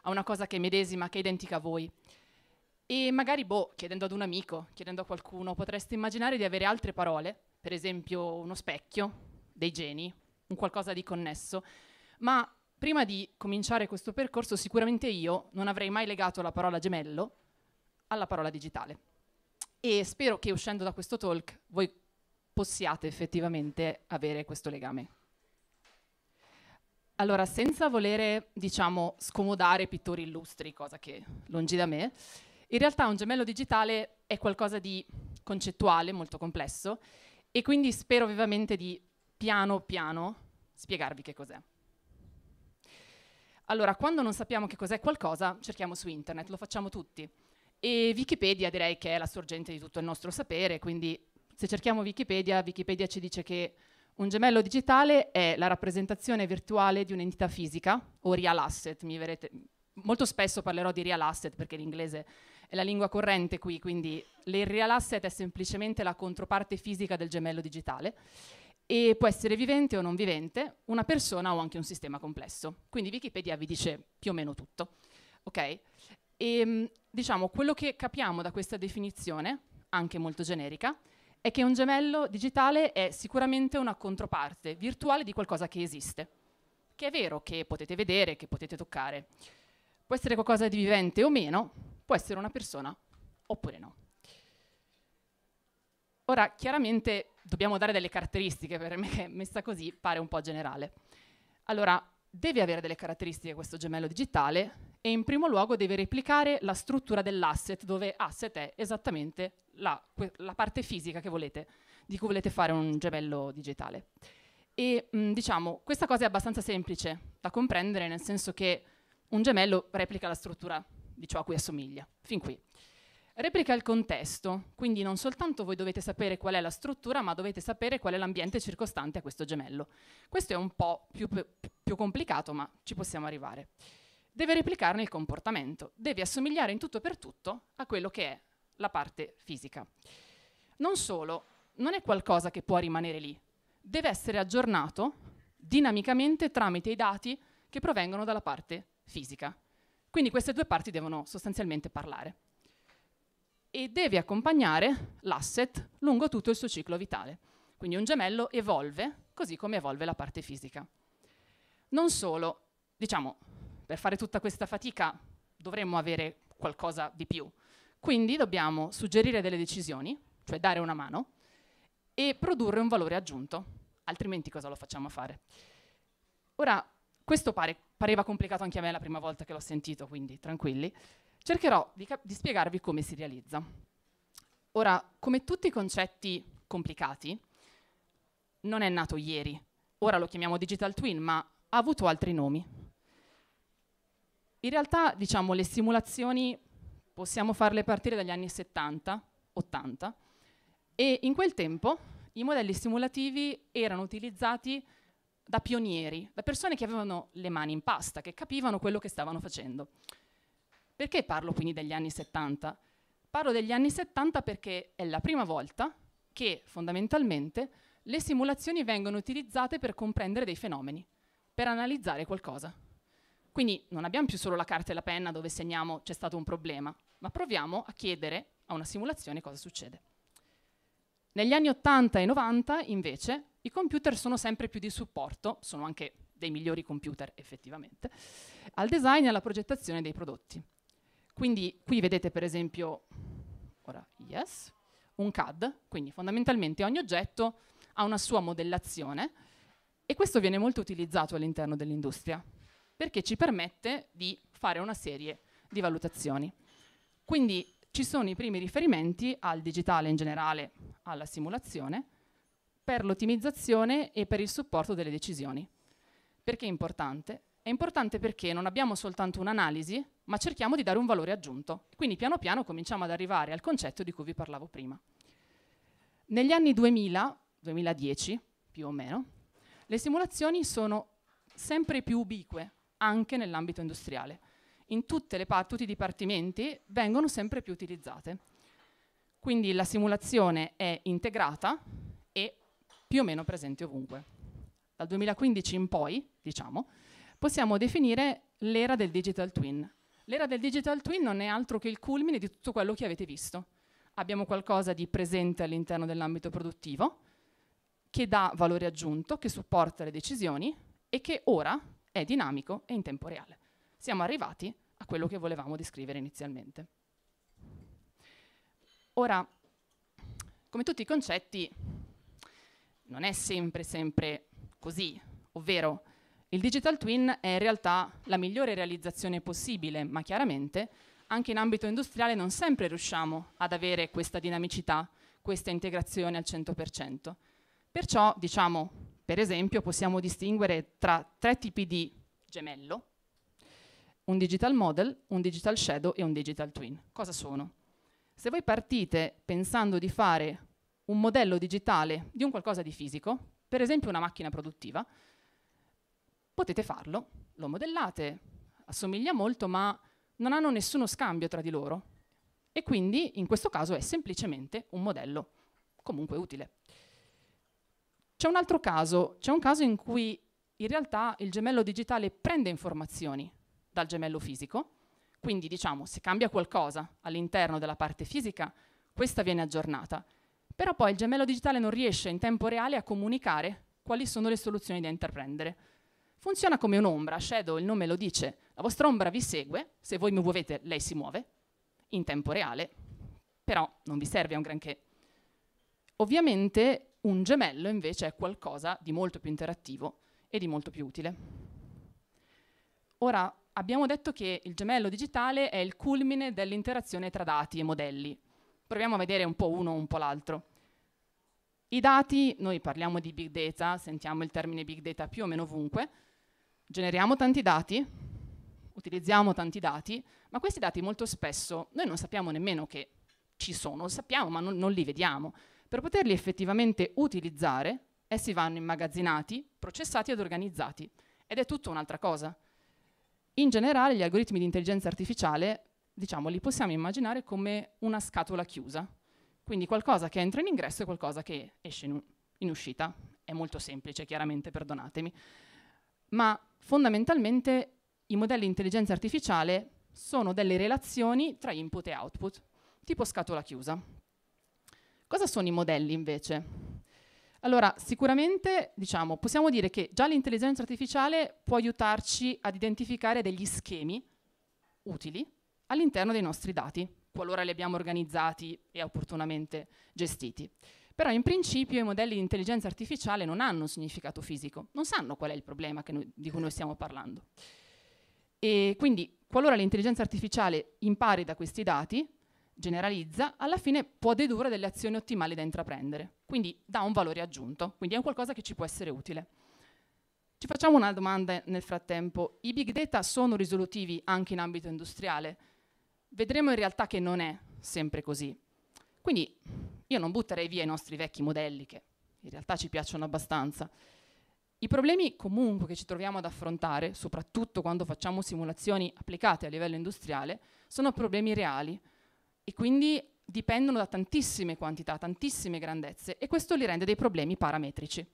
a una cosa che è medesima, che è identica a voi. E magari, boh, chiedendo ad un amico, chiedendo a qualcuno, potreste immaginare di avere altre parole, per esempio uno specchio, dei geni, un qualcosa di connesso, ma prima di cominciare questo percorso sicuramente io non avrei mai legato la parola gemello alla parola digitale. E spero che uscendo da questo talk voi possiate effettivamente avere questo legame. Allora, senza volere, diciamo, scomodare pittori illustri, cosa che lungi da me, in realtà un gemello digitale è qualcosa di concettuale, molto complesso, e quindi spero vivamente di piano piano spiegarvi che cos'è. Allora, quando non sappiamo che cos'è qualcosa, cerchiamo su internet, lo facciamo tutti. E Wikipedia direi che è la sorgente di tutto il nostro sapere, quindi se cerchiamo Wikipedia, Wikipedia ci dice che un gemello digitale è la rappresentazione virtuale di un'entità fisica o real asset. Verete, molto spesso parlerò di real asset perché l'inglese è la lingua corrente qui, quindi il real asset è semplicemente la controparte fisica del gemello digitale e può essere vivente o non vivente, una persona o anche un sistema complesso. Quindi Wikipedia vi dice più o meno tutto. Okay? E, ehm, diciamo, quello che capiamo da questa definizione, anche molto generica, è che un gemello digitale è sicuramente una controparte virtuale di qualcosa che esiste, che è vero, che potete vedere, che potete toccare. Può essere qualcosa di vivente o meno, può essere una persona oppure no. Ora, chiaramente dobbiamo dare delle caratteristiche, per me messa così pare un po' generale. Allora, deve avere delle caratteristiche questo gemello digitale e in primo luogo deve replicare la struttura dell'asset, dove asset è esattamente la, la parte fisica volete, di cui volete fare un gemello digitale. E mh, diciamo, questa cosa è abbastanza semplice da comprendere, nel senso che un gemello replica la struttura di ciò a cui assomiglia, fin qui. Replica il contesto, quindi non soltanto voi dovete sapere qual è la struttura, ma dovete sapere qual è l'ambiente circostante a questo gemello. Questo è un po' più, più complicato, ma ci possiamo arrivare deve replicarne il comportamento, deve assomigliare in tutto e per tutto a quello che è la parte fisica. Non solo, non è qualcosa che può rimanere lì, deve essere aggiornato dinamicamente tramite i dati che provengono dalla parte fisica. Quindi queste due parti devono sostanzialmente parlare. E deve accompagnare l'asset lungo tutto il suo ciclo vitale. Quindi un gemello evolve così come evolve la parte fisica. Non solo, diciamo, per fare tutta questa fatica dovremmo avere qualcosa di più. Quindi dobbiamo suggerire delle decisioni, cioè dare una mano, e produrre un valore aggiunto, altrimenti cosa lo facciamo fare? Ora, questo pare, pareva complicato anche a me la prima volta che l'ho sentito, quindi tranquilli. Cercherò di, di spiegarvi come si realizza. Ora, come tutti i concetti complicati, non è nato ieri. Ora lo chiamiamo digital twin, ma ha avuto altri nomi. In realtà, diciamo, le simulazioni possiamo farle partire dagli anni 70, 80 e in quel tempo i modelli simulativi erano utilizzati da pionieri, da persone che avevano le mani in pasta, che capivano quello che stavano facendo. Perché parlo quindi degli anni 70? Parlo degli anni 70 perché è la prima volta che fondamentalmente le simulazioni vengono utilizzate per comprendere dei fenomeni, per analizzare qualcosa. Quindi non abbiamo più solo la carta e la penna dove segniamo c'è stato un problema, ma proviamo a chiedere a una simulazione cosa succede. Negli anni 80 e 90 invece i computer sono sempre più di supporto, sono anche dei migliori computer effettivamente, al design e alla progettazione dei prodotti. Quindi qui vedete per esempio ora, yes, un CAD, quindi fondamentalmente ogni oggetto ha una sua modellazione e questo viene molto utilizzato all'interno dell'industria perché ci permette di fare una serie di valutazioni. Quindi ci sono i primi riferimenti al digitale in generale, alla simulazione, per l'ottimizzazione e per il supporto delle decisioni. Perché è importante? È importante perché non abbiamo soltanto un'analisi, ma cerchiamo di dare un valore aggiunto. Quindi piano piano cominciamo ad arrivare al concetto di cui vi parlavo prima. Negli anni 2000, 2010 più o meno, le simulazioni sono sempre più ubique anche nell'ambito industriale. In pa- tutti i dipartimenti vengono sempre più utilizzate. Quindi la simulazione è integrata e più o meno presente ovunque. Dal 2015 in poi, diciamo, possiamo definire l'era del digital twin. L'era del digital twin non è altro che il culmine di tutto quello che avete visto. Abbiamo qualcosa di presente all'interno dell'ambito produttivo, che dà valore aggiunto, che supporta le decisioni e che ora è dinamico e in tempo reale. Siamo arrivati a quello che volevamo descrivere inizialmente. Ora, come tutti i concetti, non è sempre sempre così, ovvero il digital twin è in realtà la migliore realizzazione possibile, ma chiaramente anche in ambito industriale non sempre riusciamo ad avere questa dinamicità, questa integrazione al 100%. Perciò, diciamo, per esempio possiamo distinguere tra tre tipi di gemello, un digital model, un digital shadow e un digital twin. Cosa sono? Se voi partite pensando di fare un modello digitale di un qualcosa di fisico, per esempio una macchina produttiva, potete farlo, lo modellate, assomiglia molto ma non hanno nessuno scambio tra di loro e quindi in questo caso è semplicemente un modello comunque utile. C'è un altro caso, c'è un caso in cui in realtà il gemello digitale prende informazioni dal gemello fisico, quindi diciamo se cambia qualcosa all'interno della parte fisica, questa viene aggiornata, però poi il gemello digitale non riesce in tempo reale a comunicare quali sono le soluzioni da intraprendere. Funziona come un'ombra, Shadow il nome lo dice, la vostra ombra vi segue, se voi mi muovete lei si muove, in tempo reale, però non vi serve un granché. Ovviamente un gemello invece è qualcosa di molto più interattivo e di molto più utile. Ora, abbiamo detto che il gemello digitale è il culmine dell'interazione tra dati e modelli. Proviamo a vedere un po' uno, o un po' l'altro. I dati, noi parliamo di big data, sentiamo il termine big data più o meno ovunque, generiamo tanti dati, utilizziamo tanti dati, ma questi dati molto spesso noi non sappiamo nemmeno che ci sono, sappiamo ma non, non li vediamo. Per poterli effettivamente utilizzare, essi vanno immagazzinati, processati ed organizzati. Ed è tutta un'altra cosa. In generale gli algoritmi di intelligenza artificiale, diciamo, li possiamo immaginare come una scatola chiusa. Quindi qualcosa che entra in ingresso e qualcosa che esce in, in uscita. È molto semplice, chiaramente, perdonatemi. Ma fondamentalmente i modelli di intelligenza artificiale sono delle relazioni tra input e output, tipo scatola chiusa. Cosa sono i modelli invece? Allora, sicuramente diciamo, possiamo dire che già l'intelligenza artificiale può aiutarci ad identificare degli schemi utili all'interno dei nostri dati, qualora li abbiamo organizzati e opportunamente gestiti. Però in principio i modelli di intelligenza artificiale non hanno un significato fisico, non sanno qual è il problema noi, di cui noi stiamo parlando. E quindi, qualora l'intelligenza artificiale impari da questi dati, generalizza, alla fine può dedurre delle azioni ottimali da intraprendere, quindi dà un valore aggiunto, quindi è un qualcosa che ci può essere utile. Ci facciamo una domanda nel frattempo, i big data sono risolutivi anche in ambito industriale? Vedremo in realtà che non è sempre così. Quindi io non butterei via i nostri vecchi modelli che in realtà ci piacciono abbastanza. I problemi comunque che ci troviamo ad affrontare, soprattutto quando facciamo simulazioni applicate a livello industriale, sono problemi reali, e quindi dipendono da tantissime quantità, tantissime grandezze e questo li rende dei problemi parametrici.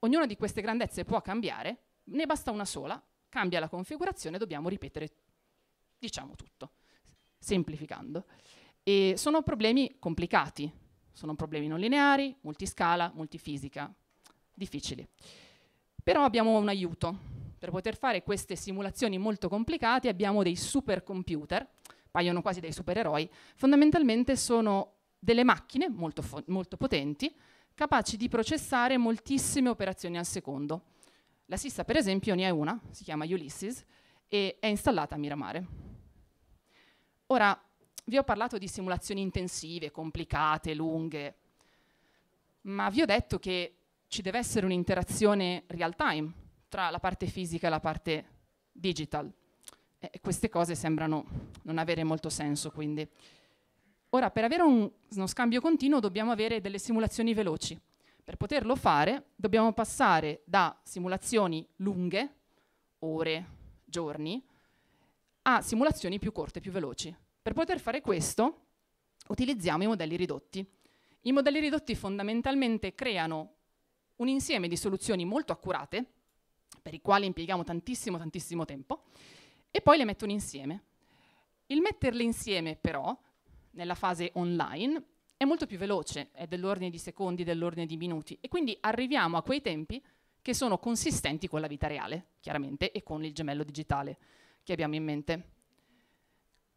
Ognuna di queste grandezze può cambiare, ne basta una sola, cambia la configurazione, dobbiamo ripetere diciamo tutto, semplificando. E sono problemi complicati, sono problemi non lineari, multiscala, multifisica, difficili. Però abbiamo un aiuto. Per poter fare queste simulazioni molto complicate abbiamo dei supercomputer computer paiono quasi dei supereroi, fondamentalmente sono delle macchine molto, molto potenti, capaci di processare moltissime operazioni al secondo. La Sissa, per esempio, ne è una, si chiama Ulysses, e è installata a Miramare. Ora, vi ho parlato di simulazioni intensive, complicate, lunghe, ma vi ho detto che ci deve essere un'interazione real time tra la parte fisica e la parte digital. E eh, queste cose sembrano non avere molto senso, quindi. Ora, per avere un, uno scambio continuo dobbiamo avere delle simulazioni veloci. Per poterlo fare dobbiamo passare da simulazioni lunghe, ore, giorni, a simulazioni più corte, più veloci. Per poter fare questo utilizziamo i modelli ridotti. I modelli ridotti fondamentalmente creano un insieme di soluzioni molto accurate, per i quali impieghiamo tantissimo, tantissimo tempo, e poi le mettono insieme. Il metterle insieme però, nella fase online, è molto più veloce, è dell'ordine di secondi, dell'ordine di minuti e quindi arriviamo a quei tempi che sono consistenti con la vita reale, chiaramente, e con il gemello digitale che abbiamo in mente.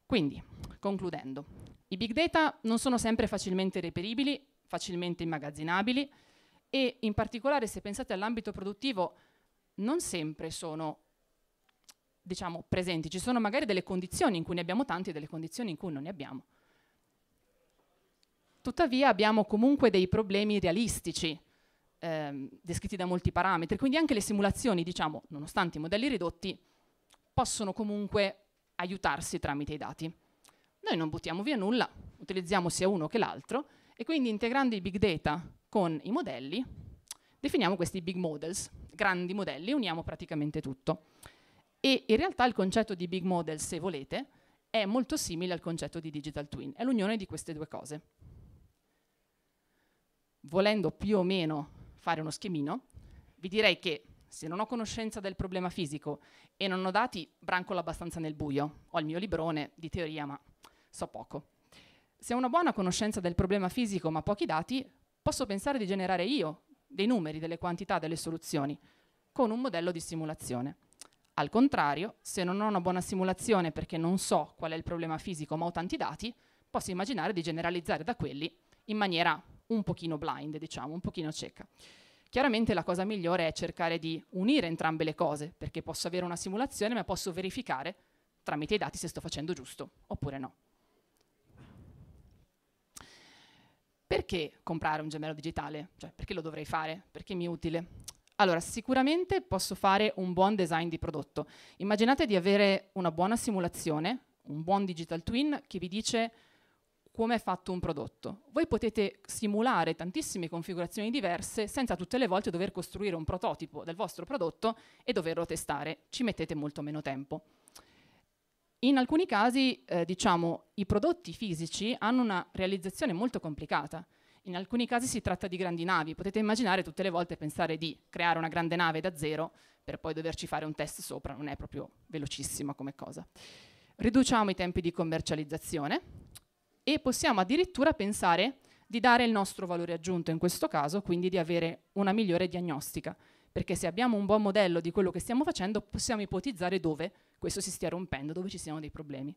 Quindi, concludendo, i big data non sono sempre facilmente reperibili, facilmente immagazzinabili e in particolare se pensate all'ambito produttivo non sempre sono diciamo, presenti. Ci sono magari delle condizioni in cui ne abbiamo tanti e delle condizioni in cui non ne abbiamo. Tuttavia abbiamo comunque dei problemi realistici ehm, descritti da molti parametri, quindi anche le simulazioni, diciamo, nonostante i modelli ridotti, possono comunque aiutarsi tramite i dati. Noi non buttiamo via nulla, utilizziamo sia uno che l'altro e quindi integrando i big data con i modelli definiamo questi big models, grandi modelli, uniamo praticamente tutto. E in realtà il concetto di big model, se volete, è molto simile al concetto di digital twin, è l'unione di queste due cose. Volendo più o meno fare uno schemino, vi direi che se non ho conoscenza del problema fisico e non ho dati, brancola abbastanza nel buio. Ho il mio librone di teoria, ma so poco. Se ho una buona conoscenza del problema fisico ma pochi dati, posso pensare di generare io dei numeri, delle quantità, delle soluzioni, con un modello di simulazione. Al contrario, se non ho una buona simulazione perché non so qual è il problema fisico ma ho tanti dati, posso immaginare di generalizzare da quelli in maniera un pochino blind, diciamo, un pochino cieca. Chiaramente la cosa migliore è cercare di unire entrambe le cose, perché posso avere una simulazione ma posso verificare tramite i dati se sto facendo giusto oppure no. Perché comprare un gemello digitale? Cioè, perché lo dovrei fare? Perché mi è utile? Allora, sicuramente posso fare un buon design di prodotto. Immaginate di avere una buona simulazione, un buon digital twin che vi dice come è fatto un prodotto. Voi potete simulare tantissime configurazioni diverse senza tutte le volte dover costruire un prototipo del vostro prodotto e doverlo testare. Ci mettete molto meno tempo. In alcuni casi, eh, diciamo, i prodotti fisici hanno una realizzazione molto complicata. In alcuni casi si tratta di grandi navi, potete immaginare tutte le volte pensare di creare una grande nave da zero per poi doverci fare un test sopra, non è proprio velocissima come cosa. Riduciamo i tempi di commercializzazione e possiamo addirittura pensare di dare il nostro valore aggiunto in questo caso, quindi di avere una migliore diagnostica, perché se abbiamo un buon modello di quello che stiamo facendo possiamo ipotizzare dove questo si stia rompendo, dove ci siano dei problemi.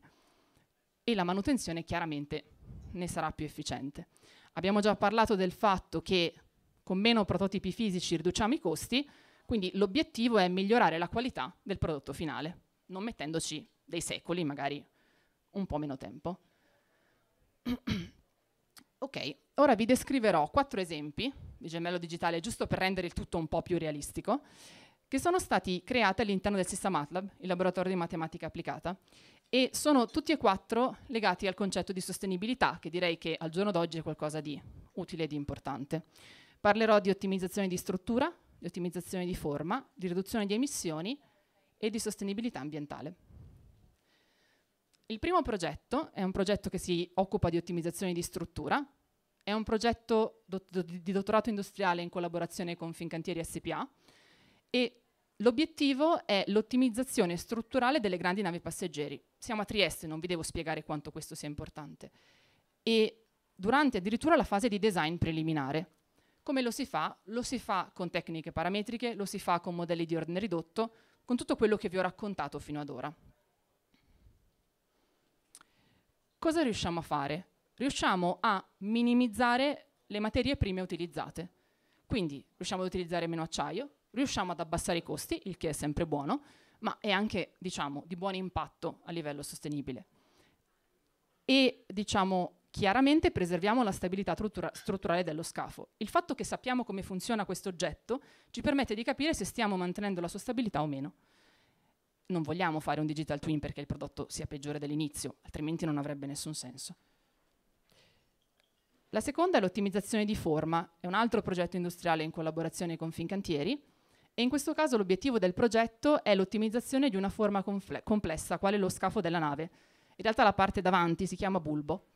E la manutenzione chiaramente ne sarà più efficiente. Abbiamo già parlato del fatto che con meno prototipi fisici riduciamo i costi, quindi l'obiettivo è migliorare la qualità del prodotto finale, non mettendoci dei secoli, magari un po' meno tempo. *clears throat* ok, ora vi descriverò quattro esempi di gemello digitale, giusto per rendere il tutto un po' più realistico, che sono stati creati all'interno del sistema MATLAB, il laboratorio di matematica applicata, e sono tutti e quattro legati al concetto di sostenibilità, che direi che al giorno d'oggi è qualcosa di utile e di importante. Parlerò di ottimizzazione di struttura, di ottimizzazione di forma, di riduzione di emissioni e di sostenibilità ambientale. Il primo progetto è un progetto che si occupa di ottimizzazione di struttura, è un progetto do- di dottorato industriale in collaborazione con Fincantieri SPA e l'obiettivo è l'ottimizzazione strutturale delle grandi navi passeggeri, siamo a Trieste, non vi devo spiegare quanto questo sia importante. E durante addirittura la fase di design preliminare. Come lo si fa? Lo si fa con tecniche parametriche, lo si fa con modelli di ordine ridotto, con tutto quello che vi ho raccontato fino ad ora. Cosa riusciamo a fare? Riusciamo a minimizzare le materie prime utilizzate. Quindi riusciamo ad utilizzare meno acciaio, riusciamo ad abbassare i costi, il che è sempre buono, ma è anche diciamo, di buon impatto a livello sostenibile. E diciamo, chiaramente preserviamo la stabilità struttura strutturale dello scafo. Il fatto che sappiamo come funziona questo oggetto ci permette di capire se stiamo mantenendo la sua stabilità o meno. Non vogliamo fare un digital twin perché il prodotto sia peggiore dell'inizio, altrimenti non avrebbe nessun senso. La seconda è l'ottimizzazione di forma, è un altro progetto industriale in collaborazione con Fincantieri, e in questo caso l'obiettivo del progetto è l'ottimizzazione di una forma complessa, quale lo scafo della nave. In realtà la parte davanti si chiama bulbo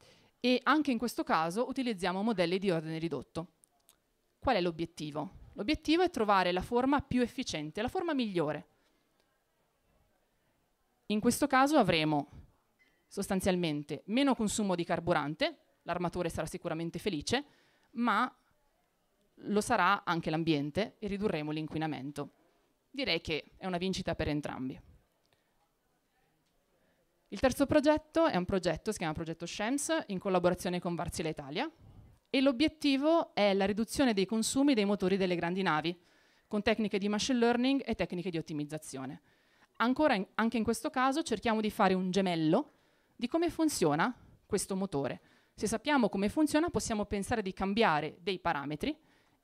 e anche in questo caso utilizziamo modelli di ordine ridotto. Qual è l'obiettivo? L'obiettivo è trovare la forma più efficiente, la forma migliore. In questo caso avremo sostanzialmente meno consumo di carburante, l'armatore sarà sicuramente felice, ma lo sarà anche l'ambiente e ridurremo l'inquinamento. Direi che è una vincita per entrambi. Il terzo progetto è un progetto, si chiama Progetto Shems, in collaborazione con Varsila Italia, e l'obiettivo è la riduzione dei consumi dei motori delle grandi navi, con tecniche di machine learning e tecniche di ottimizzazione. In, anche in questo caso cerchiamo di fare un gemello di come funziona questo motore. Se sappiamo come funziona possiamo pensare di cambiare dei parametri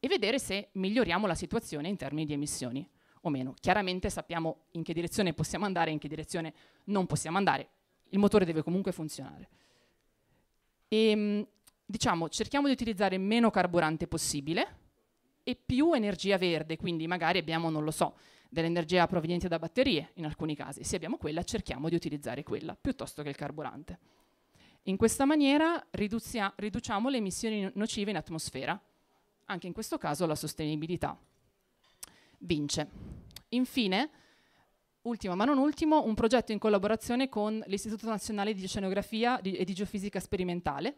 e vedere se miglioriamo la situazione in termini di emissioni o meno. Chiaramente sappiamo in che direzione possiamo andare e in che direzione non possiamo andare. Il motore deve comunque funzionare. E, ehm, diciamo, cerchiamo di utilizzare meno carburante possibile e più energia verde, quindi magari abbiamo, non lo so, dell'energia proveniente da batterie in alcuni casi. Se abbiamo quella, cerchiamo di utilizzare quella piuttosto che il carburante. In questa maniera riducia, riduciamo le emissioni nocive in atmosfera anche in questo caso la sostenibilità vince. Infine, ultimo ma non ultimo, un progetto in collaborazione con l'Istituto Nazionale di Oceanografia e di Geofisica Sperimentale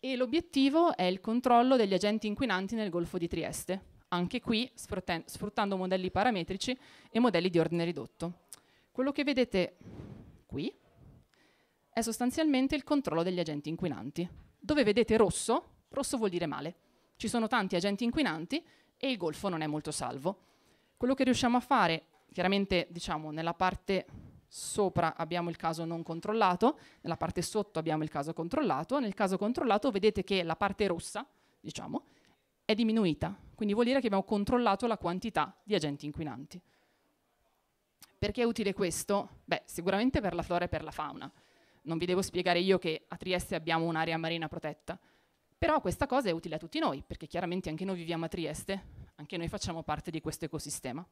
e l'obiettivo è il controllo degli agenti inquinanti nel Golfo di Trieste, anche qui sfruttando modelli parametrici e modelli di ordine ridotto. Quello che vedete qui è sostanzialmente il controllo degli agenti inquinanti. Dove vedete rosso, rosso vuol dire male ci sono tanti agenti inquinanti e il golfo non è molto salvo. Quello che riusciamo a fare, chiaramente diciamo nella parte sopra abbiamo il caso non controllato, nella parte sotto abbiamo il caso controllato, nel caso controllato vedete che la parte rossa, diciamo, è diminuita, quindi vuol dire che abbiamo controllato la quantità di agenti inquinanti. Perché è utile questo? Beh, sicuramente per la flora e per la fauna. Non vi devo spiegare io che a Trieste abbiamo un'area marina protetta, però questa cosa è utile a tutti noi, perché chiaramente anche noi viviamo a Trieste, anche noi facciamo parte di questo ecosistema.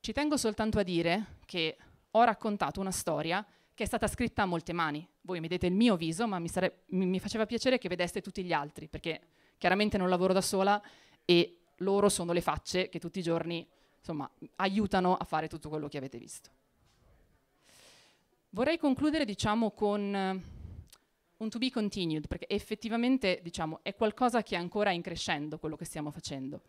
Ci tengo soltanto a dire che ho raccontato una storia che è stata scritta a molte mani. Voi vedete il mio viso, ma mi, sare- mi faceva piacere che vedeste tutti gli altri, perché chiaramente non lavoro da sola e loro sono le facce che tutti i giorni insomma, aiutano a fare tutto quello che avete visto. Vorrei concludere diciamo, con un to be continued, perché effettivamente diciamo, è qualcosa che è ancora in crescendo quello che stiamo facendo.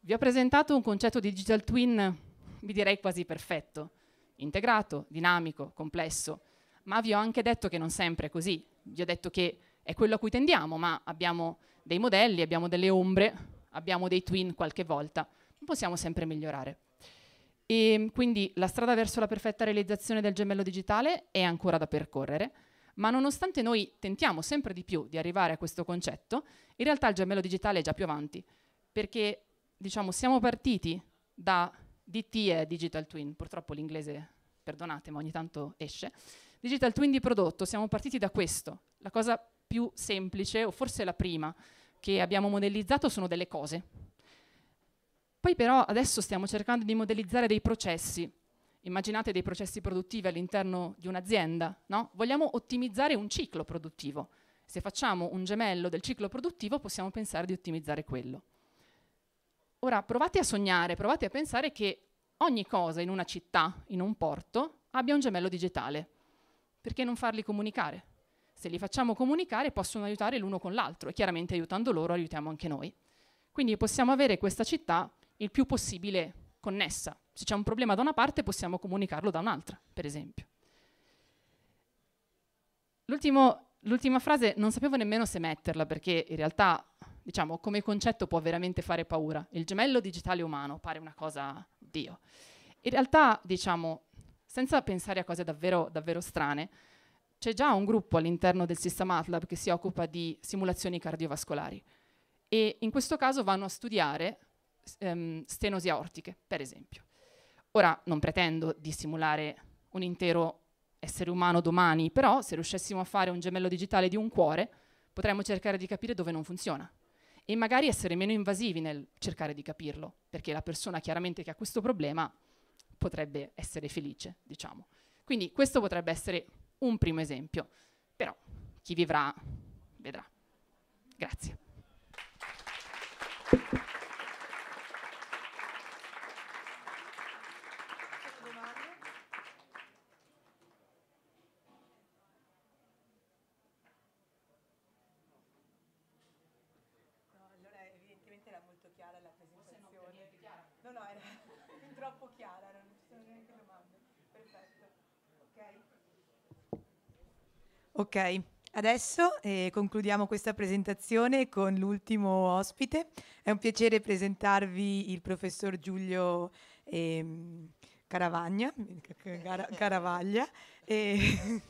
Vi ho presentato un concetto di digital twin, vi direi quasi perfetto, integrato, dinamico, complesso, ma vi ho anche detto che non sempre è così, vi ho detto che è quello a cui tendiamo, ma abbiamo dei modelli, abbiamo delle ombre, abbiamo dei twin qualche volta, possiamo sempre migliorare. E ehm, quindi la strada verso la perfetta realizzazione del gemello digitale è ancora da percorrere, ma nonostante noi tentiamo sempre di più di arrivare a questo concetto, in realtà il gemello digitale è già più avanti, perché diciamo, siamo partiti da DT e Digital Twin, purtroppo l'inglese, perdonate, ma ogni tanto esce. Digital Twin di prodotto, siamo partiti da questo. La cosa più semplice, o forse la prima, che abbiamo modellizzato sono delle cose. Poi però adesso stiamo cercando di modellizzare dei processi, immaginate dei processi produttivi all'interno di un'azienda, no? vogliamo ottimizzare un ciclo produttivo. Se facciamo un gemello del ciclo produttivo possiamo pensare di ottimizzare quello. Ora provate a sognare, provate a pensare che ogni cosa in una città, in un porto, abbia un gemello digitale. Perché non farli comunicare? Se li facciamo comunicare possono aiutare l'uno con l'altro e chiaramente aiutando loro aiutiamo anche noi. Quindi possiamo avere questa città il più possibile connessa se c'è un problema da una parte possiamo comunicarlo da un'altra, per esempio. l'ultima frase non sapevo nemmeno se metterla perché in realtà, diciamo, come concetto può veramente fare paura. Il gemello digitale umano pare una cosa, Dio. In realtà, diciamo, senza pensare a cose davvero, davvero strane, c'è già un gruppo all'interno del sistema Atlab che si occupa di simulazioni cardiovascolari e in questo caso vanno a studiare ehm, stenosi aortiche, per esempio. Ora non pretendo di simulare un intero essere umano domani, però se riuscessimo a fare un gemello digitale di un cuore, potremmo cercare di capire dove non funziona e magari essere meno invasivi nel cercare di capirlo, perché la persona chiaramente che ha questo problema potrebbe essere felice, diciamo. Quindi questo potrebbe essere un primo esempio, però chi vivrà vedrà. Grazie. Ok, adesso eh, concludiamo questa presentazione con l'ultimo ospite. È un piacere presentarvi il professor Giulio eh, Caravagna, Car- Caravaglia, *laughs* eh,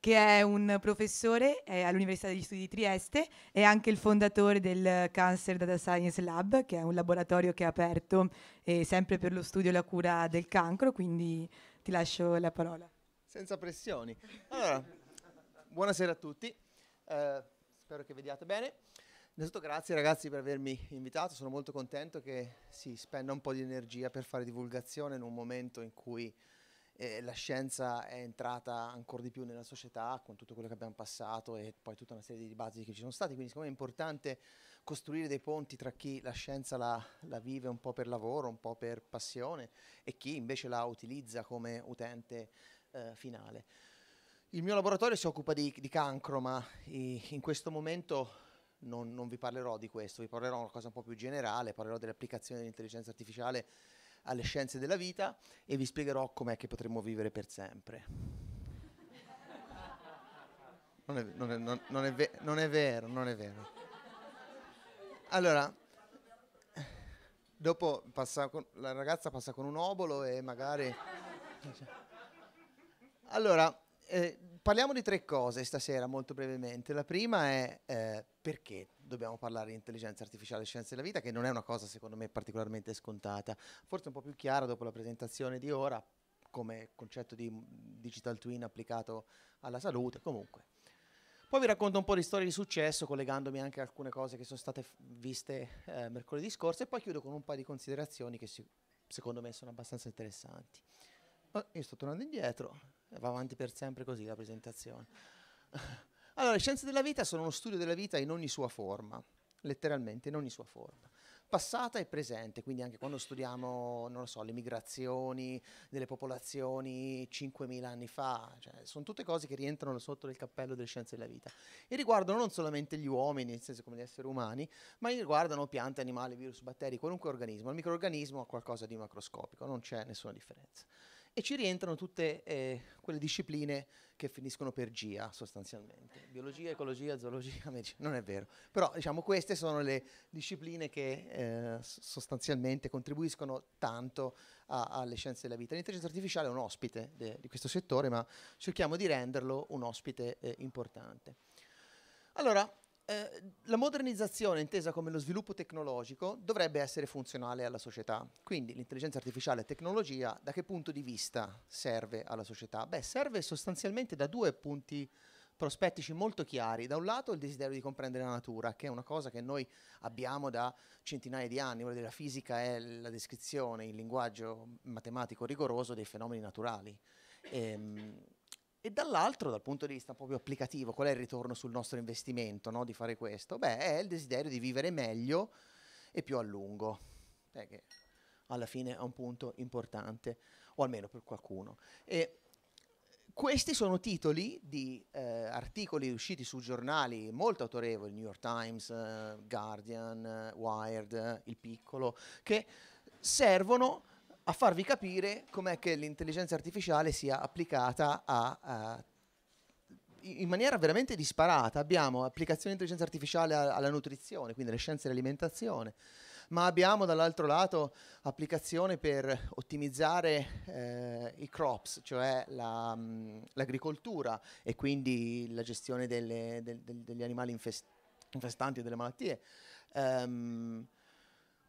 che è un professore all'Università degli Studi di Trieste e anche il fondatore del Cancer Data Science Lab, che è un laboratorio che è aperto eh, sempre per lo studio e la cura del cancro, quindi ti lascio la parola senza pressioni. Allora, buonasera a tutti, eh, spero che vediate bene. Innanzitutto grazie ragazzi per avermi invitato, sono molto contento che si spenda un po' di energia per fare divulgazione in un momento in cui eh, la scienza è entrata ancora di più nella società con tutto quello che abbiamo passato e poi tutta una serie di dibattiti che ci sono stati, quindi secondo me è importante costruire dei ponti tra chi la scienza la, la vive un po' per lavoro, un po' per passione e chi invece la utilizza come utente eh, finale. Il mio laboratorio si occupa di, di cancro, ma in questo momento non, non, vi parlerò di questo, vi parlerò di una cosa un po' più generale, parlerò delle applicazioni dell'intelligenza artificiale alle scienze della vita e vi spiegherò com'è che potremmo vivere per sempre. Non è, non è, non, non è, ve, non è vero, non è vero. Allora, dopo passa con, la ragazza passa con un obolo e magari... Allora, eh, parliamo di tre cose stasera molto brevemente. La prima è eh, perché dobbiamo parlare di intelligenza artificiale e scienze della vita, che non è una cosa secondo me particolarmente scontata, forse un po' più chiara dopo la presentazione di ora come concetto di digital twin applicato alla salute, comunque. Poi vi racconto un po' di storie di successo, collegandomi anche a alcune cose che sono state viste eh, mercoledì scorso, e poi chiudo con un paio di considerazioni che si, secondo me sono abbastanza interessanti. Oh, io sto tornando indietro va avanti per sempre così la presentazione. *laughs* Allora, le scienze della vita sono lo studio della vita in ogni sua forma, letteralmente in ogni sua forma passata e presente, quindi anche quando studiamo, non lo so, le migrazioni delle popolazioni 5.000 anni fa, cioè, sono tutte cose che rientrano sotto il cappello delle scienze della vita e riguardano non solamente gli uomini, nel senso come gli esseri umani, ma riguardano piante, animali, virus, batteri, qualunque organismo. Il microorganismo ha qualcosa di macroscopico, non c'è nessuna differenza e ci rientrano tutte eh, quelle discipline che finiscono per GIA sostanzialmente, biologia, ecologia, zoologia, *laughs* medicina, non è vero, però diciamo queste sono le discipline che eh, sostanzialmente contribuiscono tanto a, alle scienze della vita. L'intelligenza artificiale è un ospite de, di questo settore, ma cerchiamo di renderlo un ospite eh, importante. Allora, eh, la modernizzazione intesa come lo sviluppo tecnologico dovrebbe essere funzionale alla società. Quindi l'intelligenza artificiale e tecnologia da che punto di vista serve alla società? Beh, serve sostanzialmente da due punti prospettici molto chiari. Da un lato il desiderio di comprendere la natura, che è una cosa che noi abbiamo da centinaia di anni, la fisica è la descrizione, in linguaggio matematico rigoroso dei fenomeni naturali. Ehm, e dall'altro, dal punto di vista proprio applicativo, qual è il ritorno sul nostro investimento no, di fare questo? Beh, è il desiderio di vivere meglio e più a lungo, eh, che alla fine è un punto importante, o almeno per qualcuno. E questi sono titoli di eh, articoli usciti su giornali molto autorevoli, New York Times, eh, Guardian, eh, Wired, eh, Il Piccolo, che servono a farvi capire com'è che l'intelligenza artificiale sia applicata a, a in maniera veramente disparata. Abbiamo applicazioni di intelligenza artificiale alla nutrizione, quindi alle scienze dell'alimentazione, ma abbiamo dall'altro lato applicazione per ottimizzare eh, i crops, cioè la, mh, mm, l'agricoltura e quindi la gestione delle, del, del, degli animali infest- infestanti e delle malattie. Um,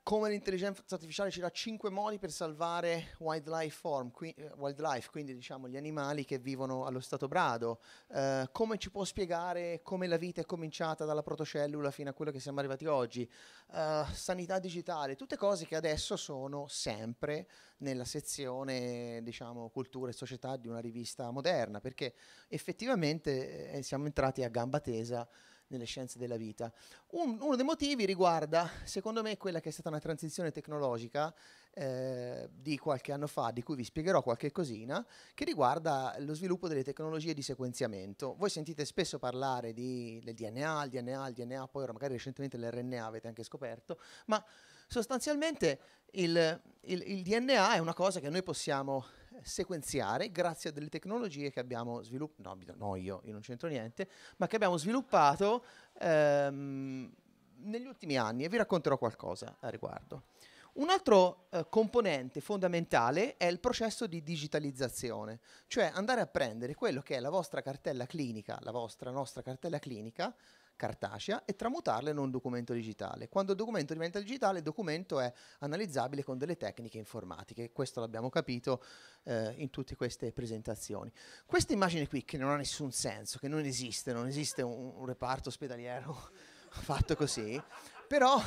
come l'intelligenza artificiale ci dà cinque modi per salvare wildlife, form, qui, eh, wildlife quindi diciamo gli animali che vivono allo stato brado, eh, come ci può spiegare come la vita è cominciata dalla protocellula fino a quello che siamo arrivati oggi, eh, sanità digitale, tutte cose che adesso sono sempre nella sezione diciamo cultura e società di una rivista moderna, perché effettivamente eh, siamo entrati a gamba tesa nelle scienze della vita. Un, uno dei motivi riguarda, secondo me, quella che è stata una transizione tecnologica eh, di qualche anno fa, di cui vi spiegherò qualche cosina, che riguarda lo sviluppo delle tecnologie di sequenziamento. Voi sentite spesso parlare di, del DNA, il DNA, il DNA, poi magari recentemente l'RNA avete anche scoperto, ma sostanzialmente il, il, il DNA è una cosa che noi possiamo sequenziare grazie a delle tecnologie che abbiamo sviluppato, no, no io, io non c'entro niente, ma che abbiamo sviluppato ehm, negli ultimi anni e vi racconterò qualcosa a riguardo. Un altro eh, componente fondamentale è il processo di digitalizzazione, cioè andare a prendere quello che è la vostra cartella clinica, la vostra nostra cartella clinica, cartacea e tramutarla in un documento digitale. Quando il documento diventa digitale, il documento è analizzabile con delle tecniche informatiche. Questo l'abbiamo capito eh, in tutte queste presentazioni. Questa immagine qui, che non ha nessun senso, che non esiste, non esiste un, un reparto ospedaliero *laughs* fatto così, però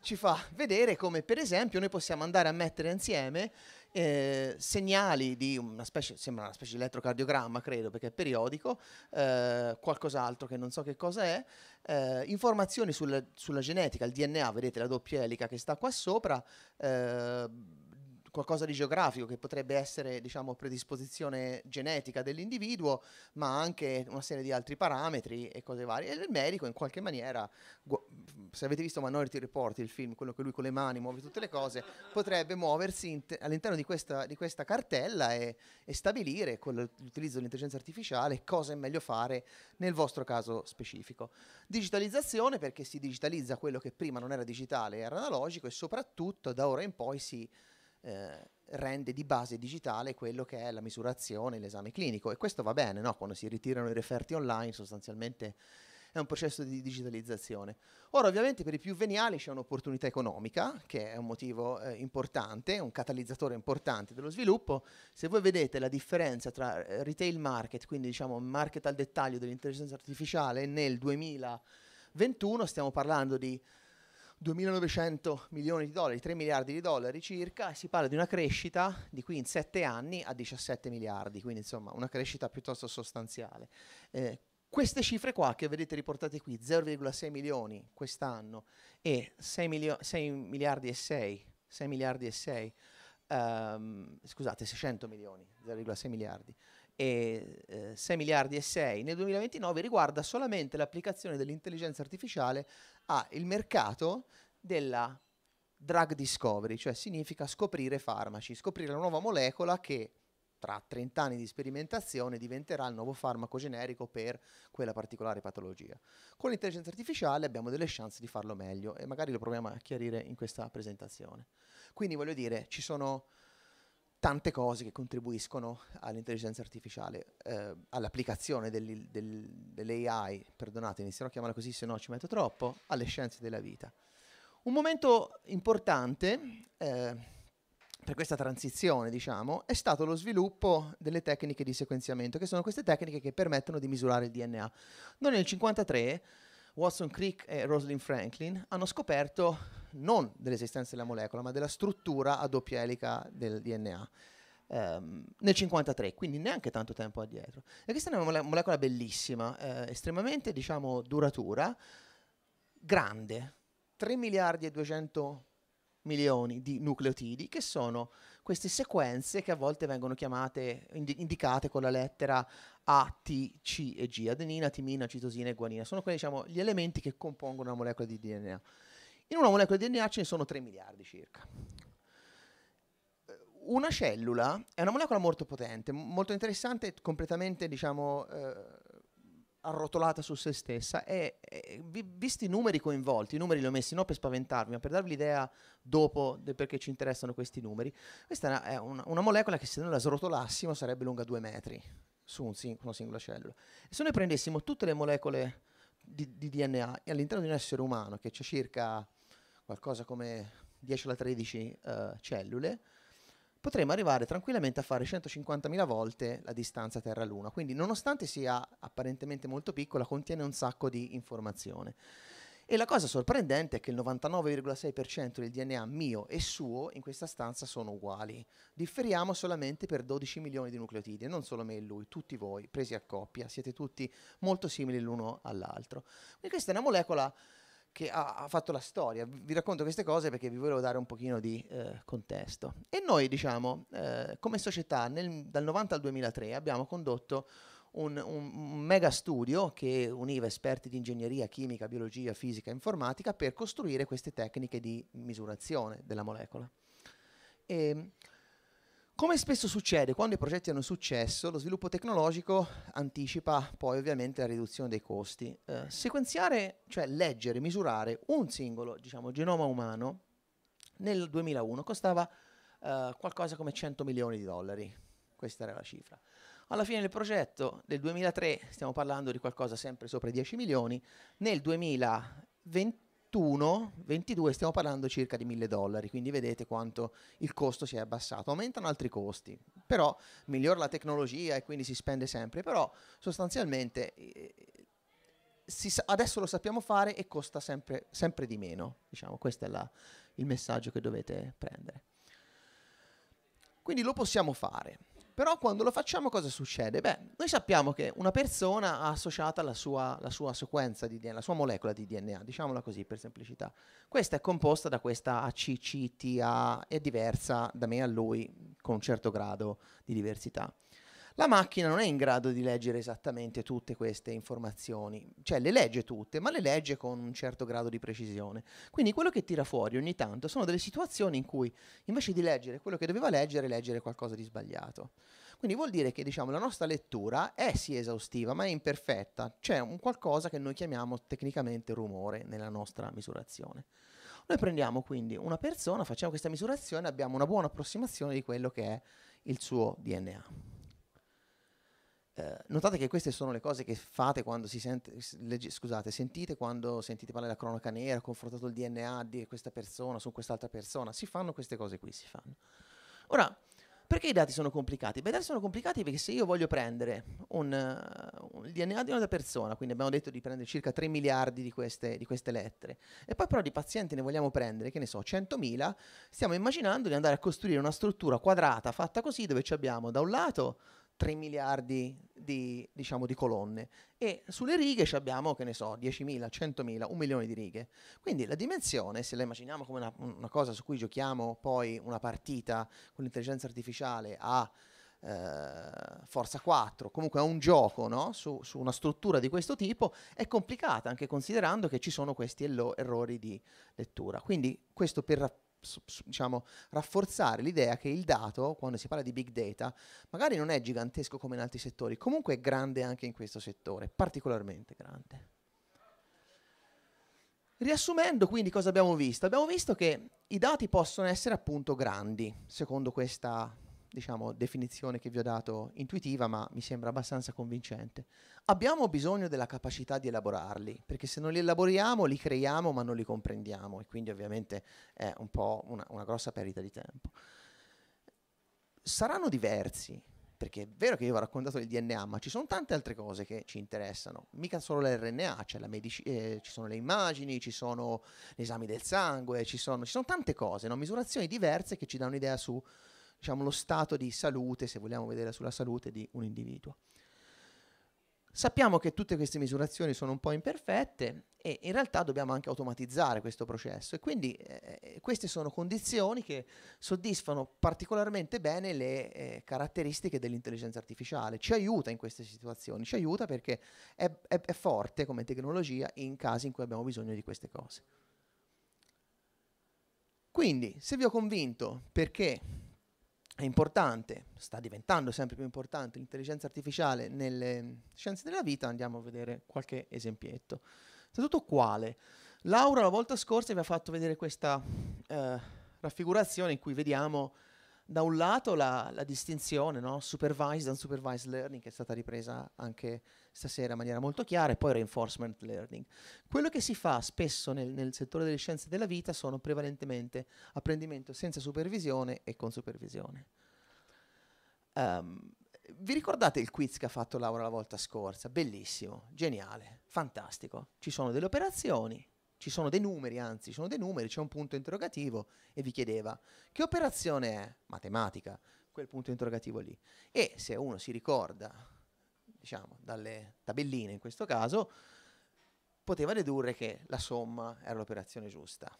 ci fa vedere come per esempio noi possiamo andare a mettere insieme eh, segnali di una specie, sembra una specie di elettrocardiogramma, credo, perché è periodico, eh, qualcos'altro che non so che cosa è, eh, informazioni sul, sulla genetica, il DNA, vedete la doppia elica che sta qua sopra, eh, qualcosa di geografico che potrebbe essere diciamo, predisposizione genetica dell'individuo, ma anche una serie di altri parametri e cose varie. E il medico in qualche maniera, se avete visto Minority Report, il film, quello che lui con le mani muove tutte le cose, potrebbe muoversi all'interno di questa, di questa, cartella e, e stabilire con l'utilizzo dell'intelligenza artificiale cosa è meglio fare nel vostro caso specifico. Digitalizzazione perché si digitalizza quello che prima non era digitale, era analogico e soprattutto da ora in poi si eh, rende di base digitale quello che è la misurazione, l'esame clinico e questo va bene, no? quando si ritirano i referti online sostanzialmente è un processo di digitalizzazione. Ora ovviamente per i più veniali c'è un'opportunità economica, che è un motivo eh, importante, un catalizzatore importante dello sviluppo. Se voi vedete la differenza tra eh, retail market, quindi diciamo market al dettaglio dell'intelligenza artificiale nel 2021, stiamo parlando di 2.900 milioni di dollari, 3 miliardi di dollari circa, e si parla di una crescita di qui in 7 anni a 17 miliardi, quindi insomma una crescita piuttosto sostanziale. Eh, queste cifre qua che vedete riportate qui, 0,6 milioni quest'anno e 6, milio- 6 miliardi e 6, 6 miliardi e 6, um, ehm, scusate, 600 milioni, 0,6 miliardi, e eh, 6 miliardi e 6 nel 2029 riguarda solamente l'applicazione dell'intelligenza artificiale al mercato della drug discovery, cioè significa scoprire farmaci, scoprire la nuova molecola che tra 30 anni di sperimentazione diventerà il nuovo farmaco generico per quella particolare patologia. Con l'intelligenza artificiale abbiamo delle chance di farlo meglio e magari lo proviamo a chiarire in questa presentazione. Quindi voglio dire, ci sono tante cose che contribuiscono all'intelligenza artificiale, eh, all'applicazione del, del, dell'AI, perdonate, inizierò a chiamarla così se no ci metto troppo, alle scienze della vita. Un momento importante eh, per questa transizione, diciamo, è stato lo sviluppo delle tecniche di sequenziamento, che sono queste tecniche che permettono di misurare il DNA. Noi nel 1953 Watson Crick e Rosalind Franklin hanno scoperto non dell'esistenza della molecola, ma della struttura a doppia elica del DNA ehm, nel 1953, quindi neanche tanto tempo addietro. E questa è una molecola bellissima, eh, estremamente diciamo duratura, grande, 3 miliardi e 200 milioni di nucleotidi che sono queste sequenze che a volte vengono chiamate, ind- indicate con la lettera A, T, C e G, adenina, timina, citosina e guanina. Sono quelli, diciamo, gli elementi che compongono una molecola di DNA. In una molecola di DNA ce ne sono 3 miliardi circa. Una cellula è una molecola molto potente, molto interessante, completamente, diciamo... Eh, arrotolata su se stessa e, e, visti i numeri coinvolti, i numeri li ho messi non per spaventarvi, ma per darvi l'idea dopo del perché ci interessano questi numeri, questa è una, è una, una molecola che se noi la srotolassimo sarebbe lunga due metri su un sing- una singola cellula. E se noi prendessimo tutte le molecole di, di DNA all'interno di un essere umano che c'è circa qualcosa come 10 alla 13 uh, eh, cellule, potremmo arrivare tranquillamente a fare 150.000 volte la distanza Terra-Luna. Quindi, nonostante sia apparentemente molto piccola, contiene un sacco di informazione. E la cosa sorprendente è che il 99,6% del DNA mio e suo in questa stanza sono uguali. Differiamo solamente per 12 milioni di nucleotidi, non solo me e lui, tutti voi, presi a coppia, siete tutti molto simili l'uno all'altro. Quindi questa è una molecola che ha, ha, fatto la storia. Vi racconto queste cose perché vi volevo dare un pochino di eh, contesto. E noi, diciamo, eh, come società, nel, dal 90 al 2003 abbiamo condotto un, un, mega studio che univa esperti di ingegneria, chimica, biologia, fisica e informatica per costruire queste tecniche di misurazione della molecola. E ehm, come spesso succede, quando i progetti hanno successo, lo sviluppo tecnologico anticipa poi ovviamente la riduzione dei costi. Eh, sequenziare, cioè leggere, misurare un singolo diciamo, genoma umano nel 2001 costava eh, qualcosa come 100 milioni di dollari, questa era la cifra. Alla fine del progetto del 2003 stiamo parlando di qualcosa sempre sopra i 10 milioni, nel 2020 21, 22 stiamo parlando circa di 1000 dollari, quindi vedete quanto il costo si è abbassato. Aumentano altri costi, però migliora la tecnologia e quindi si spende sempre, però sostanzialmente eh, sa- adesso lo sappiamo fare e costa sempre, sempre di meno. Diciamo, questo è la, il messaggio che dovete prendere. Quindi lo possiamo fare. Però quando lo facciamo cosa succede? Beh, noi sappiamo che una persona ha associata la sua, la sua sequenza di DNA, la sua molecola di DNA, diciamola così per semplicità. Questa è composta da questa ACCTA, è diversa da me a lui con un certo grado di diversità la macchina non è in grado di leggere esattamente tutte queste informazioni, cioè le legge tutte, ma le legge con un certo grado di precisione. Quindi quello che tira fuori ogni tanto sono delle situazioni in cui invece di leggere quello che doveva leggere, leggere qualcosa di sbagliato. Quindi vuol dire che diciamo, la nostra lettura è sì esaustiva, ma è imperfetta. C'è un qualcosa che noi chiamiamo tecnicamente rumore nella nostra misurazione. Noi prendiamo quindi una persona, facciamo questa misurazione, e abbiamo una buona approssimazione di quello che è il suo DNA. Eh, notate che queste sono le cose che fate quando si sente, legge, scusate, sentite quando sentite parlare della cronaca nera, confrontato il DNA di questa persona su quest'altra persona, si fanno queste cose qui, si fanno. Ora, perché i dati sono complicati? Beh, i dati sono complicati perché se io voglio prendere un, uh, un DNA di una persona, quindi abbiamo detto di prendere circa 3 miliardi di queste, di queste lettere, e poi però di pazienti ne vogliamo prendere, che ne so, 100.000, stiamo immaginando di andare a costruire una struttura quadrata fatta così dove abbiamo da un lato 3 miliardi di, diciamo, di colonne e sulle righe abbiamo, che ne so, 10.000, 100.000, un milione di righe. Quindi la dimensione, se la immaginiamo come una, una cosa su cui giochiamo poi una partita con l'intelligenza artificiale a eh, Forza 4, comunque a un gioco no? su, su, una struttura di questo tipo, è complicata anche considerando che ci sono questi errori di lettura. Quindi questo per diciamo, rafforzare l'idea che il dato, quando si parla di big data, magari non è gigantesco come in altri settori, comunque è grande anche in questo settore, particolarmente grande. Riassumendo quindi cosa abbiamo visto? Abbiamo visto che i dati possono essere appunto grandi, secondo questa diciamo, definizione che vi ho dato intuitiva, ma mi sembra abbastanza convincente. Abbiamo bisogno della capacità di elaborarli, perché se non li elaboriamo li creiamo ma non li comprendiamo e quindi ovviamente è un po' una, una grossa perdita di tempo. Saranno diversi, perché è vero che io ho raccontato il DNA, ma ci sono tante altre cose che ci interessano, mica solo l'RNA, cioè medici- eh, ci sono le immagini, ci sono gli esami del sangue, ci sono, ci sono tante cose, no? misurazioni diverse che ci danno un'idea su diciamo, lo stato di salute, se vogliamo vedere sulla salute di un individuo. Sappiamo che tutte queste misurazioni sono un po' imperfette e in realtà dobbiamo anche automatizzare questo processo e quindi eh, eh, queste sono condizioni che soddisfano particolarmente bene le eh, caratteristiche dell'intelligenza artificiale, ci aiuta in queste situazioni, ci aiuta perché è, è, è forte come tecnologia in casi in cui abbiamo bisogno di queste cose. Quindi se vi ho convinto perché è importante, sta diventando sempre più importante l'intelligenza artificiale nelle scienze della vita, andiamo a vedere qualche esempietto. Innanzitutto quale? Laura la volta scorsa vi ha fatto vedere questa eh, raffigurazione in cui vediamo da un lato la, la distinzione, no? supervised e supervised learning, che è stata ripresa anche stasera in maniera molto chiara, e poi reinforcement learning. Quello che si fa spesso nel, nel settore delle scienze della vita sono prevalentemente apprendimento senza supervisione e con supervisione. Um, vi ricordate il quiz che ha fatto Laura la volta scorsa? Bellissimo, geniale, fantastico. Ci sono delle operazioni, ci sono dei numeri, anzi, ci sono dei numeri, c'è un punto interrogativo e vi chiedeva che operazione è matematica, quel punto interrogativo lì. E se uno si ricorda, diciamo, dalle tabelline in questo caso, poteva dedurre che la somma era l'operazione giusta.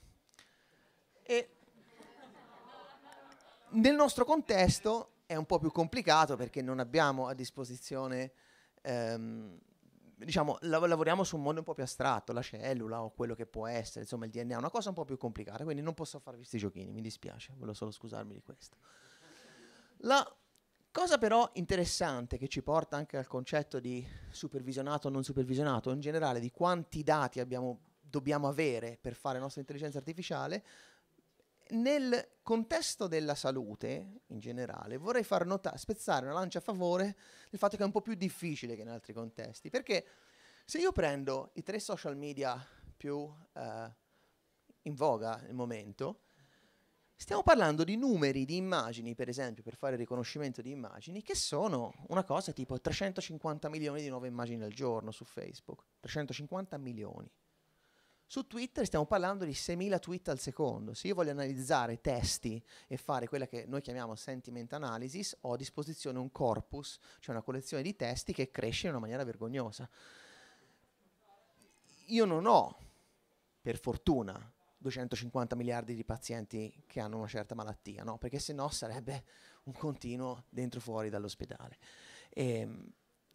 E nel nostro contesto è un po' più complicato perché non abbiamo a disposizione... Ehm, diciamo, lav- lavoriamo su un mondo un po' più astratto, la cellula o quello che può essere, insomma il DNA, una cosa un po' più complicata, quindi non posso farvi questi giochini, mi dispiace, volevo solo scusarmi di questo. La cosa però interessante che ci porta anche al concetto di supervisionato o non supervisionato, in generale di quanti dati abbiamo, dobbiamo avere per fare la nostra intelligenza artificiale, nel contesto della salute in generale vorrei far notare, spezzare una lancia a favore del fatto che è un po' più difficile che in altri contesti, perché se io prendo i tre social media più eh, in voga nel momento, stiamo parlando di numeri di immagini, per esempio, per fare il riconoscimento di immagini, che sono una cosa tipo 350 milioni di nuove immagini al giorno su Facebook, 350 milioni. Su Twitter stiamo parlando di 6.000 tweet al secondo. Se io voglio analizzare testi e fare quella che noi chiamiamo sentiment analysis, ho a disposizione un corpus, cioè una collezione di testi che cresce in una maniera vergognosa. Io non ho, per fortuna, 250 miliardi di pazienti che hanno una certa malattia, no? perché se no sarebbe un continuo dentro e fuori dall'ospedale. E, ehm,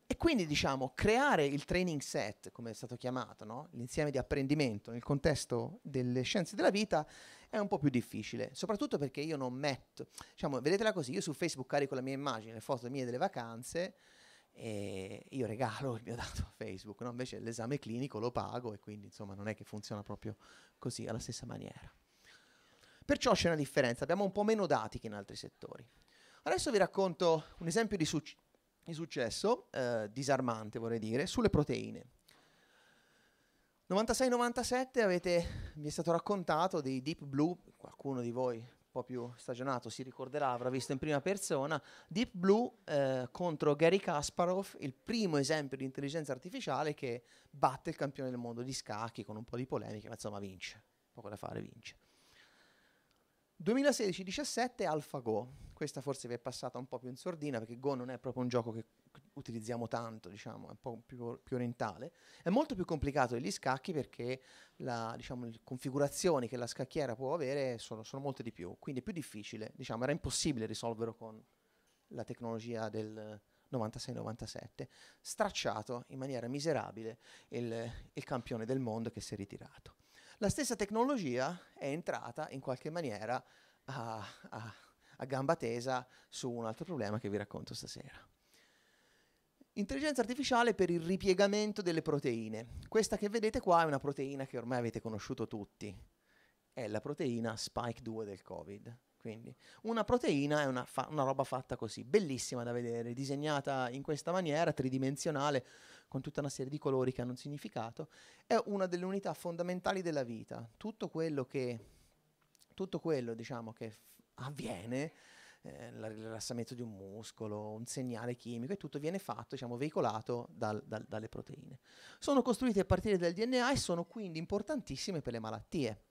e quindi diciamo creare il training set, come è stato chiamato, no? l'insieme di apprendimento nel contesto delle scienze della vita è un po' più difficile, soprattutto perché io non metto, diciamo, vedetela così, io su Facebook carico la mia immagine, le foto mie delle vacanze e io regalo il mio dato a Facebook, no? invece l'esame clinico lo pago e quindi insomma non è che funziona proprio così alla stessa maniera. Perciò c'è una differenza, abbiamo un po' meno dati che in altri settori. Adesso vi racconto un esempio di successo successo, eh, disarmante vorrei dire, sulle proteine. 96-97 avete, vi è stato raccontato dei Deep Blue, qualcuno di voi un po' più stagionato si ricorderà, avrà visto in prima persona, Deep Blue eh, contro Gary Kasparov, il primo esempio di intelligenza artificiale che batte il campione del mondo di scacchi con un po' di polemiche, ma insomma vince, poco da fare, vince. 2016-17 AlphaGo, questa forse vi è passata un po' più in sordina perché Go non è proprio un gioco che utilizziamo tanto, diciamo, è un po' più, più orientale. È molto più complicato degli scacchi perché la, diciamo, le configurazioni che la scacchiera può avere sono, sono molte di più, quindi è più difficile, diciamo, era impossibile risolverlo con la tecnologia del 96-97, stracciato in maniera miserabile il, il campione del mondo che si è ritirato. La stessa tecnologia è entrata in qualche maniera a, a a gamba tesa su un altro problema che vi racconto stasera. Intelligenza artificiale per il ripiegamento delle proteine. Questa che vedete qua è una proteina che ormai avete conosciuto tutti. È la proteina Spike 2 del Covid. Quindi una proteina è una, fa- una roba fatta così, bellissima da vedere, disegnata in questa maniera, tridimensionale, con tutta una serie di colori che hanno un significato. È una delle unità fondamentali della vita. Tutto quello che, tutto quello, diciamo, che avviene eh, il rilassamento di un muscolo, un segnale chimico e tutto viene fatto, diciamo, veicolato dal, dal, dalle proteine. Sono costruite a partire dal DNA e sono quindi importantissime per le malattie,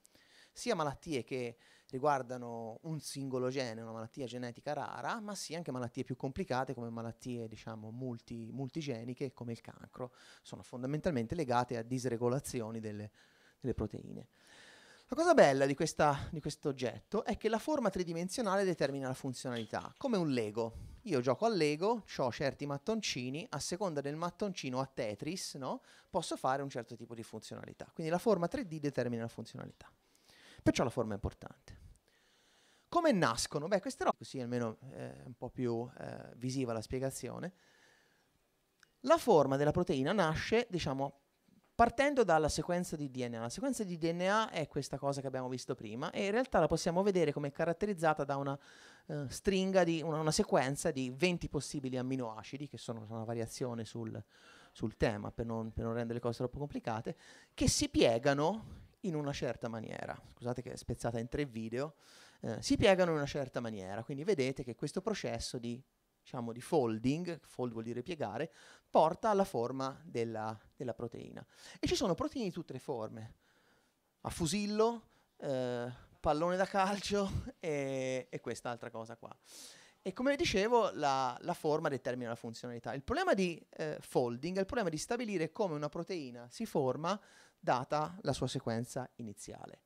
sia malattie che riguardano un singolo gene, una malattia genetica rara, ma sia anche malattie più complicate come malattie diciamo, multi, multigeniche come il cancro, sono fondamentalmente legate a disregolazioni delle, delle proteine. La cosa bella di, questa, di questo oggetto è che la forma tridimensionale determina la funzionalità, come un Lego. Io gioco a Lego, ho certi mattoncini, a seconda del mattoncino a Tetris, no? posso fare un certo tipo di funzionalità. Quindi la forma 3D determina la funzionalità. Perciò la forma è importante. Come nascono? Beh, queste robe, così almeno è eh, un po' più eh, visiva la spiegazione. La forma della proteina nasce, diciamo, Partendo dalla sequenza di DNA, la sequenza di DNA è questa cosa che abbiamo visto prima e in realtà la possiamo vedere come caratterizzata da una uh, stringa, di una, una, sequenza di 20 possibili amminoacidi, che sono una variazione sul, sul tema per non, per non rendere le cose troppo complicate, che si piegano in una certa maniera. Scusate che è spezzata in tre video. Eh, si piegano in una certa maniera, quindi vedete che questo processo di diciamo, di folding, fold vuol dire piegare, porta alla forma della, della proteina. E ci sono proteine di tutte le forme, a fusillo, eh, pallone da calcio *laughs* e, e quest'altra cosa qua. E come dicevo, la, la, forma determina la funzionalità. Il problema di eh, folding è il problema di stabilire come una proteina si forma data la sua sequenza iniziale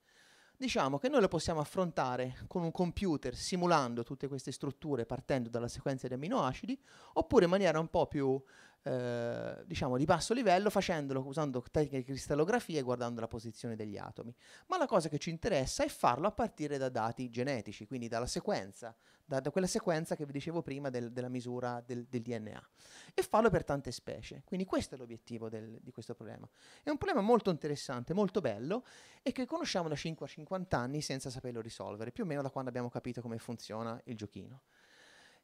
diciamo che noi lo possiamo affrontare con un computer simulando tutte queste strutture partendo dalla sequenza di amminoacidi oppure in maniera un po' più eh, diciamo di basso livello facendolo usando tecniche di cristallografia e guardando la posizione degli atomi. Ma la cosa che ci interessa è farlo a partire da dati genetici, quindi dalla sequenza, da, da quella sequenza che vi dicevo prima del, della misura del, del, DNA, e farlo per tante specie. Quindi questo è l'obiettivo del, di questo problema. È un problema molto interessante, molto bello e che conosciamo da 5 a 50 anni senza saperlo risolvere, più o meno da quando abbiamo capito come funziona il giochino.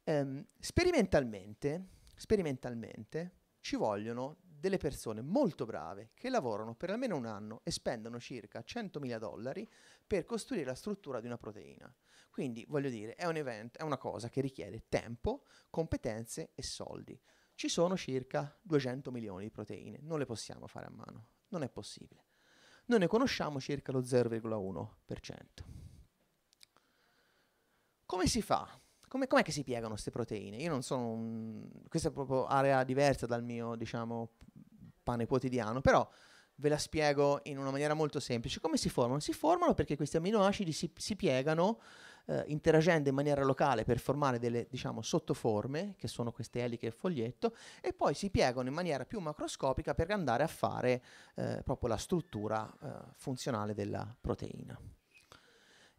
Ehm, sperimentalmente sperimentalmente ci vogliono delle persone molto brave che lavorano per almeno un anno e spendono circa 100.000 dollari per costruire la struttura di una proteina. Quindi, voglio dire, è un evento, è una cosa che richiede tempo, competenze e soldi. Ci sono circa 200 milioni di proteine, non le possiamo fare a mano, non è possibile. Noi ne conosciamo circa lo 0,1%. Come si fa come, com'è che si piegano queste proteine? Io non sono un... Questa è proprio area diversa dal mio, diciamo, pane quotidiano, però ve la spiego in una maniera molto semplice. Come si formano? Si formano perché questi amminoacidi si, si piegano eh, interagendo in maniera locale per formare delle, diciamo, sottoforme, che sono queste eliche e foglietto, e poi si piegano in maniera più macroscopica per andare a fare eh, proprio la struttura eh, funzionale della proteina.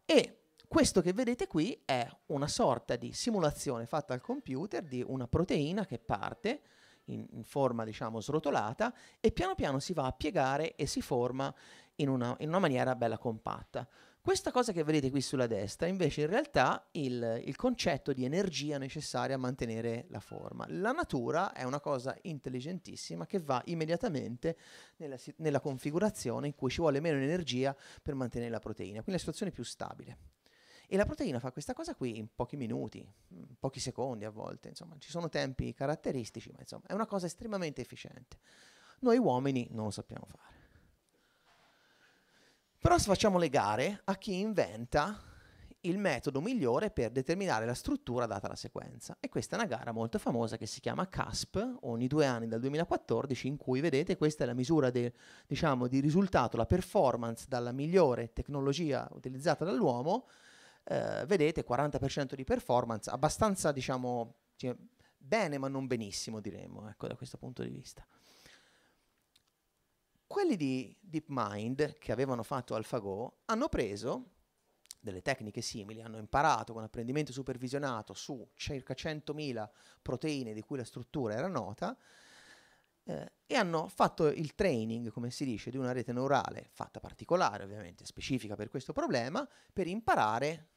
E questo che vedete qui è una sorta di simulazione fatta al computer di una proteina che parte in, in forma diciamo srotolata e piano piano si va a piegare e si forma in una, in una maniera bella compatta. Questa cosa che vedete qui sulla destra invece in realtà il, il concetto di energia necessaria a mantenere la forma. La natura è una cosa intelligentissima che va immediatamente nella, nella configurazione in cui ci vuole meno energia per mantenere la proteina, quindi la situazione più stabile. E la proteina fa questa cosa qui in pochi minuti, in pochi secondi a volte, insomma, ci sono tempi caratteristici, ma insomma, è una cosa estremamente efficiente. Noi uomini non lo sappiamo fare. Però facciamo le gare a chi inventa il metodo migliore per determinare la struttura data la sequenza. E questa è una gara molto famosa che si chiama CASP, ogni due anni dal 2014, in cui vedete questa è la misura de, diciamo, di risultato, la performance dalla migliore tecnologia utilizzata dall'uomo eh, vedete 40% di performance, abbastanza diciamo cioè, bene ma non benissimo diremmo, ecco da questo punto di vista. Quelli di DeepMind che avevano fatto AlphaGo hanno preso delle tecniche simili, hanno imparato con apprendimento supervisionato su circa 100.000 proteine di cui la struttura era nota eh, e hanno fatto il training, come si dice, di una rete neurale fatta particolare, ovviamente specifica per questo problema, per imparare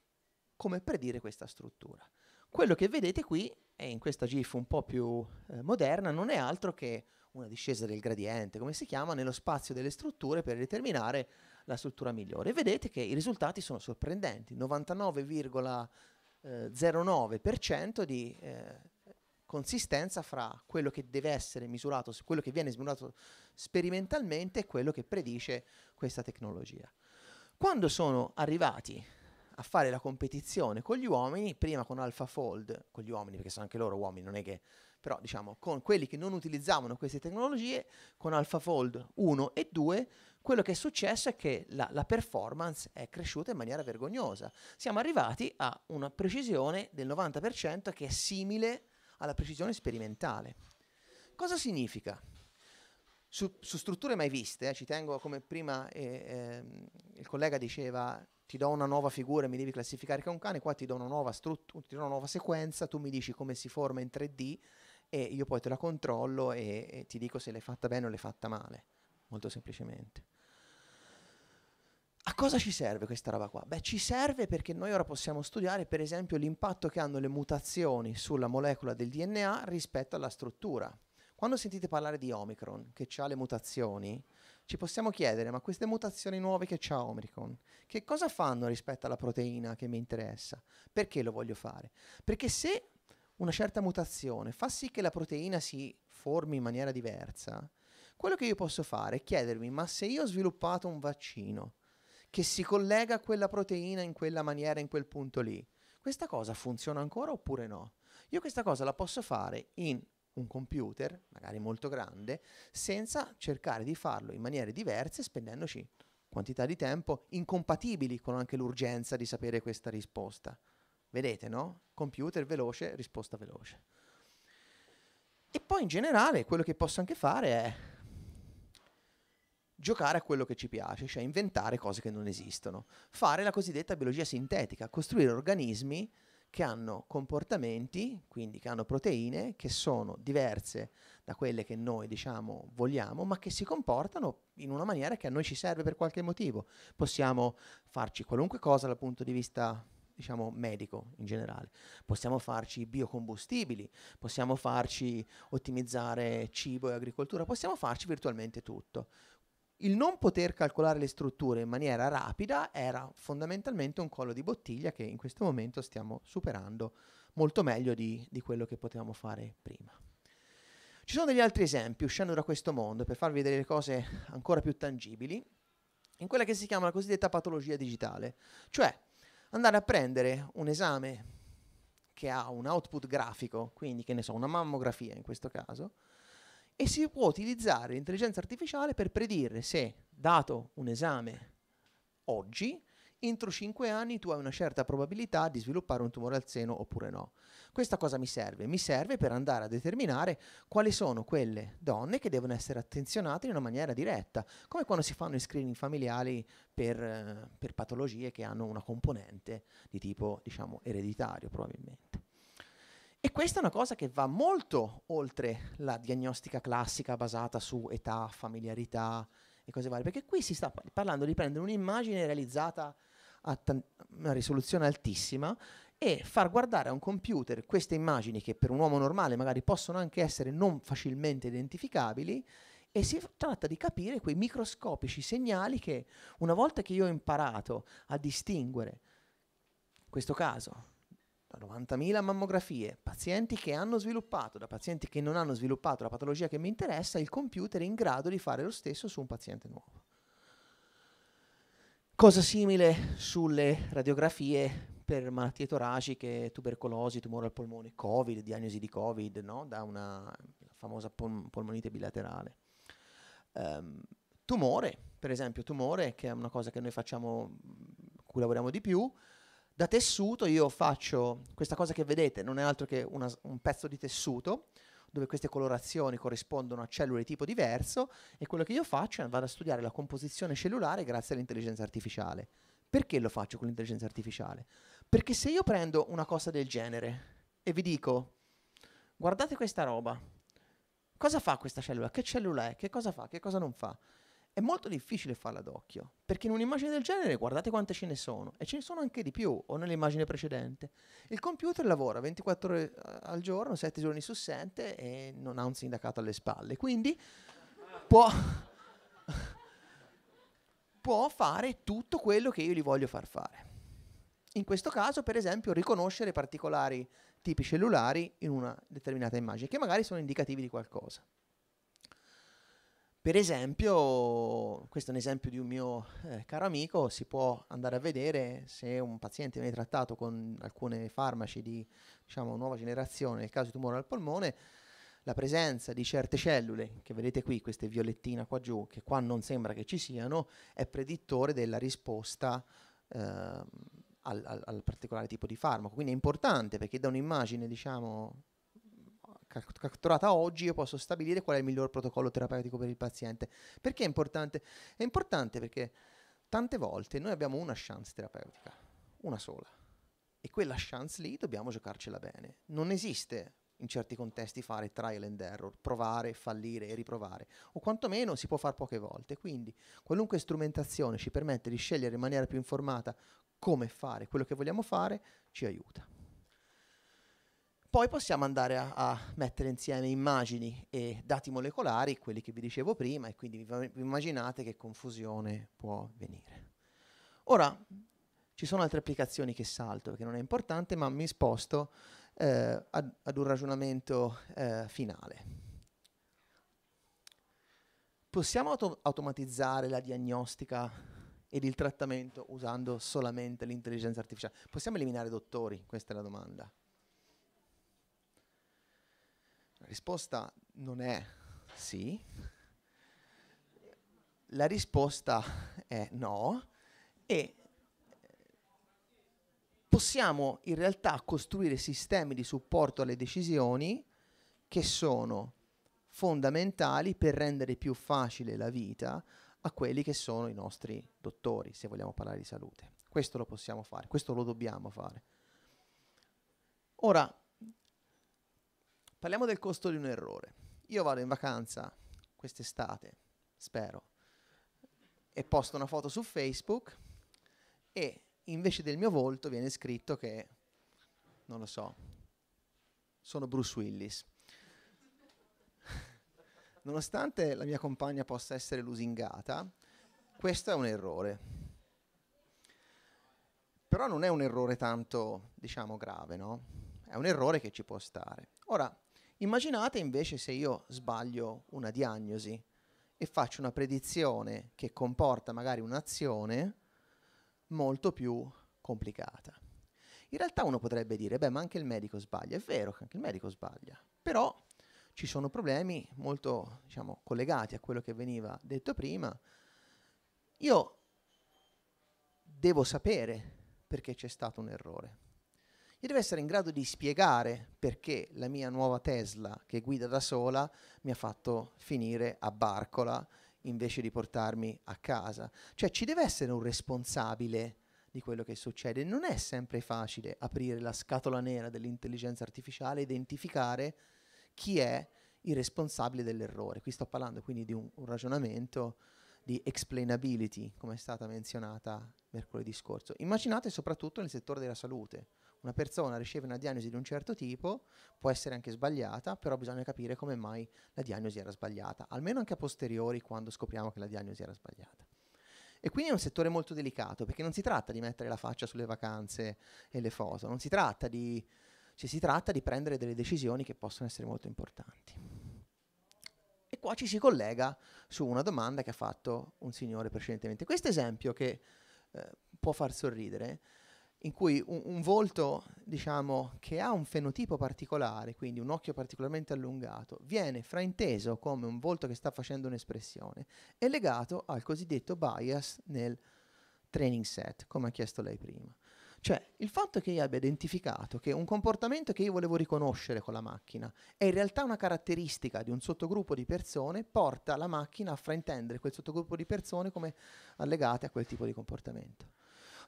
come predire questa struttura. Quello che vedete qui, e in questa GIF un po' più eh, moderna, non è altro che una discesa del gradiente, come si chiama, nello spazio delle strutture per determinare la struttura migliore. vedete che i risultati sono sorprendenti, 99,09% eh, di eh, consistenza fra quello che deve essere misurato, quello che viene misurato sperimentalmente e quello che predice questa tecnologia. Quando sono arrivati a fare la competizione con gli uomini, prima con AlphaFold, con gli uomini perché sono anche loro uomini, non è che però diciamo con quelli che non utilizzavano queste tecnologie, con AlphaFold 1 e 2, quello che è successo è che la, la, performance è cresciuta in maniera vergognosa. Siamo arrivati a una precisione del 90% che è simile alla precisione sperimentale. Cosa significa? Su, su strutture mai viste, eh, ci tengo come prima eh, eh, il collega diceva ti do una nuova figura e mi devi classificare che è un cane, qua ti do una nuova struttura, ti do una nuova sequenza, tu mi dici come si forma in 3D e io poi te la controllo e, e ti dico se l'hai fatta bene o l'hai fatta male, molto semplicemente. A cosa ci serve questa roba qua? Beh, ci serve perché noi ora possiamo studiare, per esempio, l'impatto che hanno le mutazioni sulla molecola del DNA rispetto alla struttura. Quando sentite parlare di Omicron, che ha le mutazioni, ci possiamo chiedere, ma queste mutazioni nuove che ha Omicron, che cosa fanno rispetto alla proteina che mi interessa? Perché lo voglio fare? Perché se una certa mutazione fa sì che la proteina si formi in maniera diversa, quello che io posso fare è chiedermi, ma se io ho sviluppato un vaccino che si collega a quella proteina in quella maniera, in quel punto lì, questa cosa funziona ancora oppure no? Io questa cosa la posso fare in un computer, magari molto grande, senza cercare di farlo in maniere diverse, spendendoci quantità di tempo incompatibili con anche l'urgenza di sapere questa risposta. Vedete, no? Computer veloce, risposta veloce. E poi in generale quello che posso anche fare è giocare a quello che ci piace, cioè inventare cose che non esistono, fare la cosiddetta biologia sintetica, costruire organismi che hanno comportamenti, quindi che hanno proteine, che sono diverse da quelle che noi diciamo vogliamo, ma che si comportano in una maniera che a noi ci serve per qualche motivo. Possiamo farci qualunque cosa dal punto di vista diciamo medico in generale, possiamo farci biocombustibili, possiamo farci ottimizzare cibo e agricoltura, possiamo farci virtualmente tutto. Il non poter calcolare le strutture in maniera rapida era fondamentalmente un collo di bottiglia che in questo momento stiamo superando molto meglio di, di quello che potevamo fare prima. Ci sono degli altri esempi, uscendo da questo mondo, per farvi vedere le cose ancora più tangibili, in quella che si chiama la cosiddetta patologia digitale, cioè andare a prendere un esame che ha un output grafico, quindi che ne so, una mammografia in questo caso, e si può utilizzare l'intelligenza artificiale per predire se, dato un esame oggi, entro 5 anni tu hai una certa probabilità di sviluppare un tumore al seno oppure no. Questa cosa mi serve? Mi serve per andare a determinare quali sono quelle donne che devono essere attenzionate in una maniera diretta, come quando si fanno i screening familiari per, eh, per patologie che hanno una componente di tipo, diciamo, ereditario probabilmente. E questa è una cosa che va molto oltre la diagnostica classica basata su età, familiarità e cose varie, perché qui si sta parlando di prendere un'immagine realizzata a t- una risoluzione altissima e far guardare a un computer queste immagini che per un uomo normale magari possono anche essere non facilmente identificabili e si tratta di capire quei microscopici segnali che una volta che io ho imparato a distinguere questo caso da 90.000 mammografie, pazienti che hanno sviluppato, da pazienti che non hanno sviluppato la patologia che mi interessa, il computer è in grado di fare lo stesso su un paziente nuovo. Cosa simile sulle radiografie per malattie toraciche, tubercolosi, tumore al polmone, Covid, diagnosi di Covid, no? da una famosa pol- polmonite bilaterale. Um, tumore, per esempio, tumore, che è una cosa che noi facciamo, cui lavoriamo di più, da tessuto io faccio questa cosa che vedete, non è altro che una, un pezzo di tessuto dove queste colorazioni corrispondono a cellule di tipo diverso e quello che io faccio è vado a studiare la composizione cellulare grazie all'intelligenza artificiale. Perché lo faccio con l'intelligenza artificiale? Perché se io prendo una cosa del genere e vi dico guardate questa roba, cosa fa questa cellula? Che cellula è? Che cosa fa? Che cosa non fa? È molto difficile farla d'occhio, perché in un'immagine del genere guardate quante ce ne sono, e ce ne sono anche di più, o nell'immagine precedente. Il computer lavora 24 ore eh, al giorno, 7 giorni su 7 e non ha un sindacato alle spalle, quindi può, *laughs* può fare tutto quello che io gli voglio far fare. In questo caso, per esempio, riconoscere particolari tipi cellulari in una determinata immagine, che magari sono indicativi di qualcosa. Per esempio, questo è un esempio di un mio eh, caro amico, si può andare a vedere se un paziente viene trattato con alcuni farmaci di diciamo, nuova generazione, nel caso di tumore al polmone, la presenza di certe cellule, che vedete qui, queste violettine qua giù, che qua non sembra che ci siano, è predittore della risposta eh, al, al, al particolare tipo di farmaco. Quindi è importante perché da un'immagine, diciamo, catturata oggi, io posso stabilire qual è il miglior protocollo terapeutico per il paziente. Perché è importante? È importante perché tante volte noi abbiamo una chance terapeutica, una sola, e quella chance lì dobbiamo giocarcela bene. Non esiste in certi contesti fare trial and error, provare, fallire e riprovare, o quantomeno si può fare poche volte. Quindi qualunque strumentazione ci permette di scegliere in maniera più informata come fare quello che vogliamo fare, ci aiuta. Poi possiamo andare a, a, mettere insieme immagini e dati molecolari, quelli che vi dicevo prima, e quindi vi, immaginate che confusione può venire. Ora, ci sono altre applicazioni che salto, perché non è importante, ma mi sposto eh, ad, ad, un ragionamento eh, finale. Possiamo auto automatizzare la diagnostica ed il trattamento usando solamente l'intelligenza artificiale? Possiamo eliminare dottori? Questa è la domanda. risposta non è sì, la risposta è no e eh, possiamo in realtà costruire sistemi di supporto alle decisioni che sono fondamentali per rendere più facile la vita a quelli che sono i nostri dottori, se vogliamo parlare di salute. Questo lo possiamo fare, questo lo dobbiamo fare. Ora, Parliamo del costo di un errore. Io vado in vacanza quest'estate, spero, e posto una foto su Facebook e invece del mio volto viene scritto che, non lo so, sono Bruce Willis. *laughs* Nonostante la mia compagna possa essere lusingata, questo è un errore. Però non è un errore tanto, diciamo, grave, no? È un errore che ci può stare. Ora, Immaginate invece se io sbaglio una diagnosi e faccio una predizione che comporta magari un'azione molto più complicata. In realtà uno potrebbe dire, beh, ma anche il medico sbaglia. È vero che anche il medico sbaglia, però ci sono problemi molto diciamo, collegati a quello che veniva detto prima. Io devo sapere perché c'è stato un errore. Io devo essere in grado di spiegare perché la mia nuova Tesla che guida da sola mi ha fatto finire a Barcola invece di portarmi a casa. Cioè ci deve essere un responsabile di quello che succede. Non è sempre facile aprire la scatola nera dell'intelligenza artificiale e identificare chi è il responsabile dell'errore. Qui sto parlando quindi di un, un ragionamento di explainability, come è stata menzionata mercoledì scorso. Immaginate soprattutto nel settore della salute una persona riceve una diagnosi di un certo tipo, può essere anche sbagliata, però bisogna capire come mai la diagnosi era sbagliata, almeno anche a posteriori quando scopriamo che la diagnosi era sbagliata. E quindi è un settore molto delicato, perché non si tratta di mettere la faccia sulle vacanze e le foto, non si tratta di, cioè si tratta di prendere delle decisioni che possono essere molto importanti. E qua ci si collega su una domanda che ha fatto un signore precedentemente. Questo esempio che eh, può far sorridere, in cui un, un volto, diciamo, che ha un fenotipo particolare, quindi un occhio particolarmente allungato, viene frainteso come un volto che sta facendo un'espressione, è legato al cosiddetto bias nel training set, come ha chiesto lei prima. Cioè, il fatto che io abbia identificato che un comportamento che io volevo riconoscere con la macchina è in realtà una caratteristica di un sottogruppo di persone porta la macchina a fraintendere quel sottogruppo di persone come allegate a quel tipo di comportamento.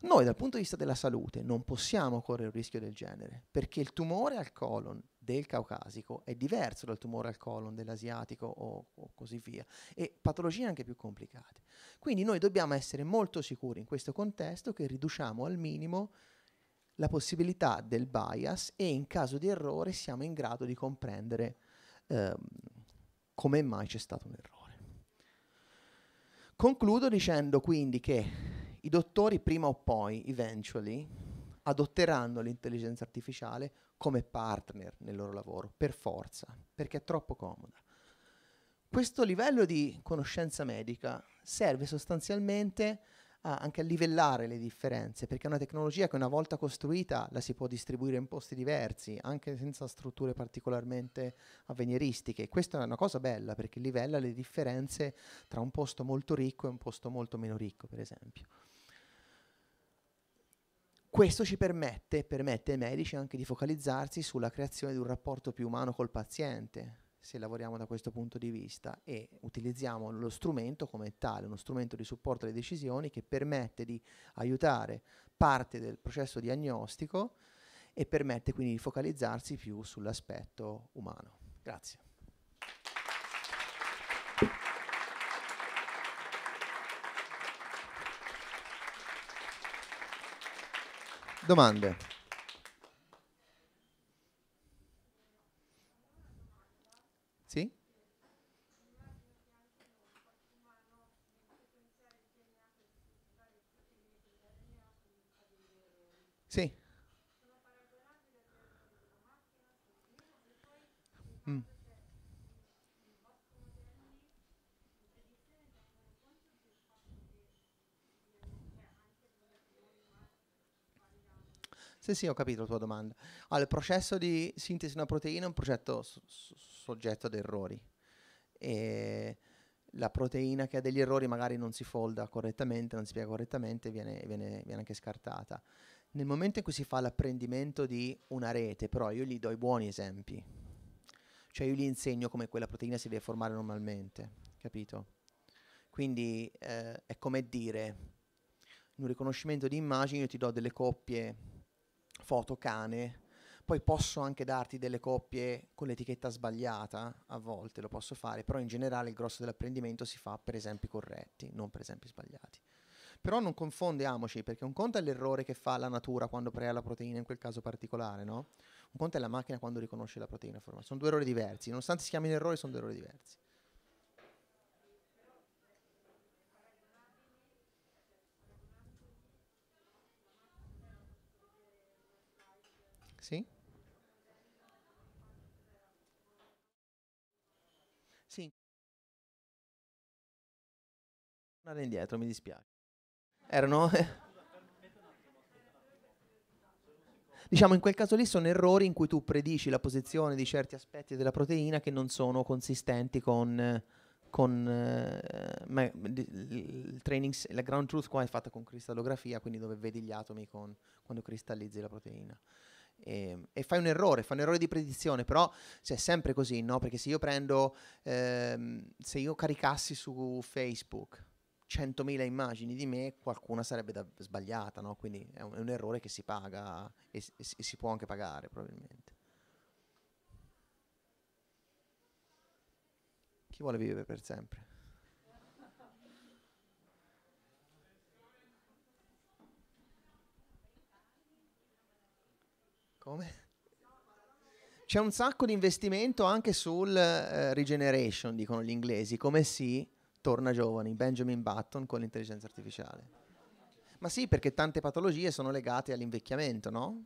Noi dal punto di vista della salute non possiamo correre un rischio del genere, perché il tumore al colon del caucasico è diverso dal tumore al colon dell'asiatico o, o, così via, e patologie anche più complicate. Quindi noi dobbiamo essere molto sicuri in questo contesto che riduciamo al minimo la possibilità del bias e in caso di errore siamo in grado di comprendere ehm, come mai c'è stato un errore. Concludo dicendo quindi che i dottori prima o poi, eventually, adotteranno l'intelligenza artificiale come partner nel loro lavoro, per forza, perché è troppo comoda. Questo livello di conoscenza medica serve sostanzialmente a, anche a livellare le differenze, perché è una tecnologia che una volta costruita la si può distribuire in posti diversi, anche senza strutture particolarmente avveniristiche. Questa è una cosa bella perché livella le differenze tra un posto molto ricco e un posto molto meno ricco, per esempio. Questo ci permette, permette ai medici anche di focalizzarsi sulla creazione di un rapporto più umano col paziente, se lavoriamo da questo punto di vista e utilizziamo lo strumento come tale, uno strumento di supporto alle decisioni che permette di aiutare parte del processo diagnostico e permette quindi di focalizzarsi più sull'aspetto umano. Grazie. Domande? Sì? Sì. Mm. Sì, sì, ho capito la tua domanda. Allora, ah, il processo di sintesi di una proteina è un progetto so- soggetto ad errori. E la proteina che ha degli errori magari non si folda correttamente, non si piega correttamente, viene, viene, viene anche scartata. Nel momento in cui si fa l'apprendimento di una rete, però io gli do i buoni esempi, cioè io gli insegno come quella proteina si deve formare normalmente, capito? Quindi eh, è come dire, in un riconoscimento di immagini io ti do delle coppie foto cane, poi posso anche darti delle coppie con l'etichetta sbagliata, a volte lo posso fare, però in generale il grosso dell'apprendimento si fa per esempi corretti, non per esempi sbagliati. Però non confondiamoci, perché un conto è l'errore che fa la natura quando crea la proteina in quel caso particolare, no? Un conto è la macchina quando riconosce la proteina Sono due errori diversi, nonostante si chiamino errori, sono due errori diversi. Sì? Sì. Andare indietro, mi dispiace. Erano... *laughs* diciamo in quel caso lì sono errori in cui tu predici la posizione di certi aspetti della proteina che non sono consistenti con, con eh, il training, la ground truth qua è fatta con cristallografia, quindi dove vedi gli atomi con, quando cristallizzi la proteina e, ehm, e, fai un errore, fai un errore di predizione, però cioè, è sempre così, no? Perché se io prendo, ehm, se io caricassi su Facebook 100.000 immagini di me, qualcuna sarebbe da- sbagliata, no? Quindi è un, è un, errore che si paga e, s- e si può anche pagare probabilmente. Chi vuole vivere per sempre? Come? C'è un sacco di investimento anche sul eh, regeneration, dicono gli inglesi, come si torna giovani, Benjamin Button con l'intelligenza artificiale. Ma sì, perché tante patologie sono legate all'invecchiamento, no?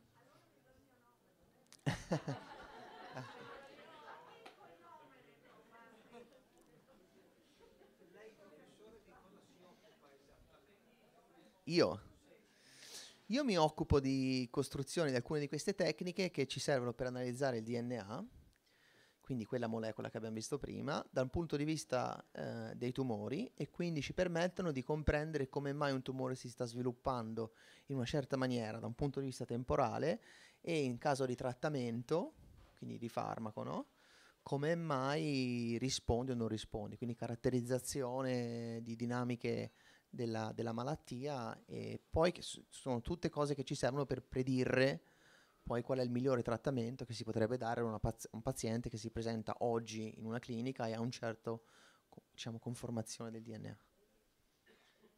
*laughs* Io? Io mi occupo di costruzione di alcune di queste tecniche che ci servono per analizzare il DNA, quindi quella molecola che abbiamo visto prima, dal punto di vista eh, dei tumori e quindi ci permettono di comprendere come mai un tumore si sta sviluppando in una certa maniera da un punto di vista temporale e in caso di trattamento, quindi di farmaco, no? come mai risponde o non risponde, quindi caratterizzazione di dinamiche della, della malattia e poi sono tutte cose che ci servono per predire poi qual è il migliore trattamento che si potrebbe dare a paz- un paziente che si presenta oggi in una clinica e ha un certo diciamo, conformazione del DNA.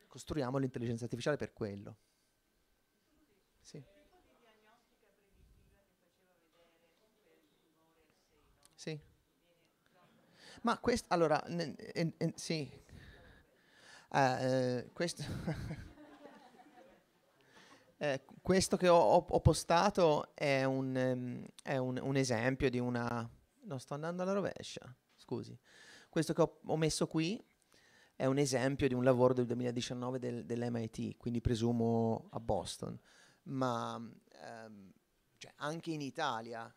Costruiamo l'intelligenza artificiale per quello. Sì. Sì. Ma questo, allora, n- n- n- sì, Ah, eh, questo, *laughs* eh, questo, che ho, ho, postato è, un, ehm, è un, un, esempio di una... Non sto andando alla rovescia, scusi. Questo che ho, ho messo qui è un esempio di un lavoro del 2019 del, dell'MIT, quindi presumo a Boston. Ma ehm, cioè anche in Italia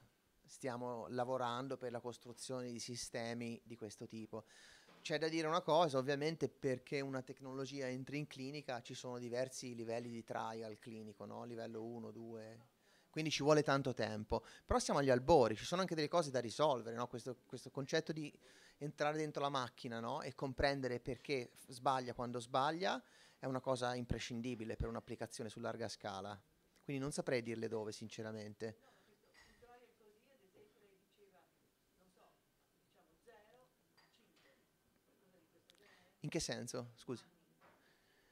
stiamo lavorando per la costruzione di sistemi di questo tipo c'è da dire una cosa, ovviamente perché una tecnologia entri in clinica ci sono diversi livelli di trial clinico, no? livello 1, 2, quindi ci vuole tanto tempo. Però siamo agli albori, ci sono anche delle cose da risolvere, no? questo, questo, concetto di entrare dentro la macchina no? e comprendere perché sbaglia quando sbaglia è una cosa imprescindibile per un'applicazione su larga scala. Quindi non saprei dirle dove, sinceramente. In che senso? Scusi.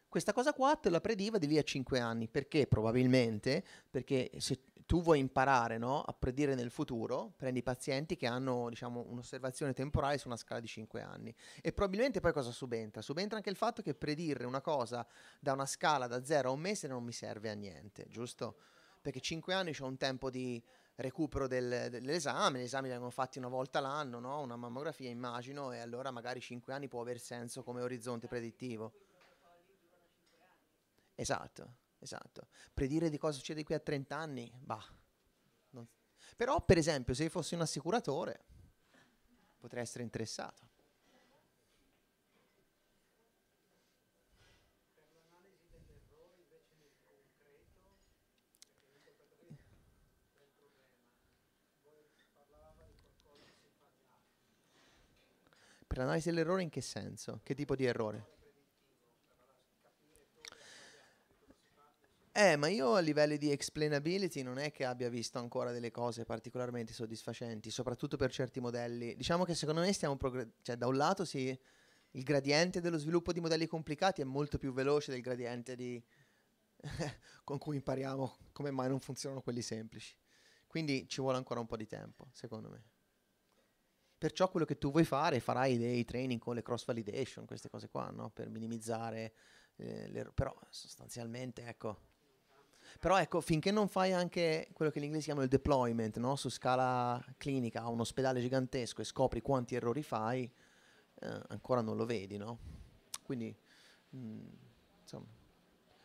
Questa cosa qua te la prediva di lì a 5 anni, perché probabilmente, perché se tu vuoi imparare no, a predire nel futuro, prendi pazienti che hanno diciamo, un'osservazione temporale su una scala di 5 anni e probabilmente poi cosa subentra? Subentra anche il fatto che predire una cosa da una scala da 0 a un mese non mi serve a niente, giusto? Perché 5 anni c'è un tempo di recupero del, dell'esame, gli esami vengono fatti una volta l'anno, no? una mammografia immagino, e allora magari 5 anni può aver senso come orizzonte predittivo. Esatto, esatto. Predire di cosa succede qui a 30 anni, bah. Non... Però per esempio se io fossi un assicuratore potrei essere interessato. Per l'analisi dell'errore in che senso? Che tipo di errore? Eh, ma io a livelli di explainability non è che abbia visto ancora delle cose particolarmente soddisfacenti, soprattutto per certi modelli. Diciamo che secondo me stiamo progredendo, cioè da un lato sì, il gradiente dello sviluppo di modelli complicati è molto più veloce del gradiente di, *laughs* con cui impariamo come mai non funzionano quelli semplici. Quindi ci vuole ancora un po' di tempo, secondo me. Perciò quello che tu vuoi fare, farai dei training con le cross validation, queste cose qua, no? per minimizzare eh, l'errore. Però sostanzialmente, ecco. Però ecco, finché non fai anche quello che gli inglesi chiamano il deployment, no? su scala clinica a un ospedale gigantesco e scopri quanti errori fai, eh, ancora non lo vedi, no? Quindi... Mh, mm,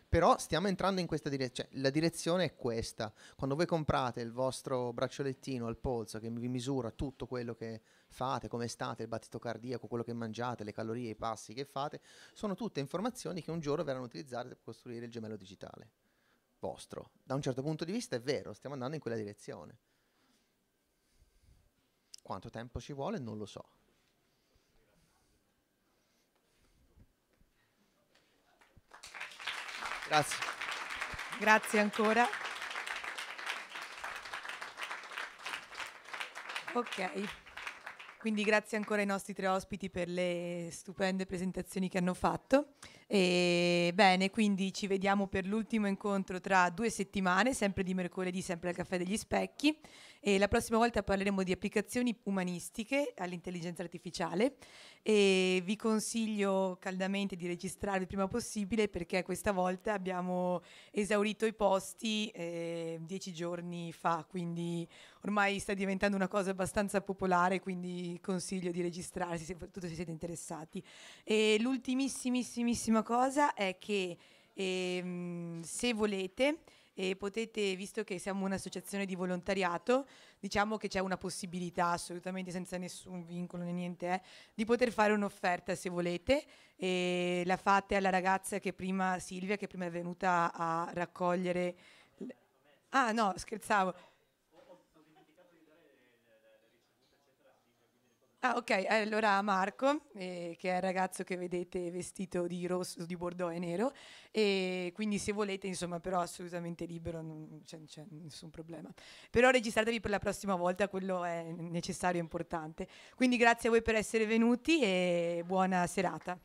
però stiamo entrando in questa direzione, cioè, la direzione è questa. Quando voi comprate il vostro braccialettino al polso che vi misura tutto quello che fate, come state, il battito cardiaco, quello che mangiate, le calorie, i passi che fate, sono tutte informazioni che un giorno verranno utilizzate per costruire il gemello digitale vostro. Da un certo punto di vista è vero, stiamo andando in quella direzione. Quanto tempo ci vuole non lo so. Grazie. Grazie ancora. Ok, quindi grazie ancora ai nostri tre ospiti per le stupende presentazioni che hanno fatto. E bene, quindi ci vediamo per l'ultimo incontro tra due settimane, sempre di mercoledì, sempre al Caffè degli Specchi. E la prossima volta parleremo di applicazioni umanistiche all'intelligenza artificiale e vi consiglio caldamente di registrarvi il prima possibile perché questa volta abbiamo esaurito i posti eh, dieci giorni fa, quindi ormai sta diventando una cosa abbastanza popolare, quindi consiglio di registrarsi soprattutto se siete interessati. E l'ultimissimissima cosa è che ehm, se volete e potete, visto che siamo un'associazione di volontariato, diciamo che c'è una possibilità assolutamente senza nessun vincolo né niente, eh, di poter fare un'offerta se volete e la fate alla ragazza che prima, Silvia, che prima è venuta a raccogliere... Ah no, scherzavo Ah, ok, allora Marco, eh, che è il ragazzo che vedete vestito di rosso, di bordeaux e nero, e quindi se volete, insomma, però assolutamente libero, non c'è, c'è nessun problema. Però registratevi per la prossima volta, quello è necessario e importante. Quindi grazie a voi per essere venuti e buona serata.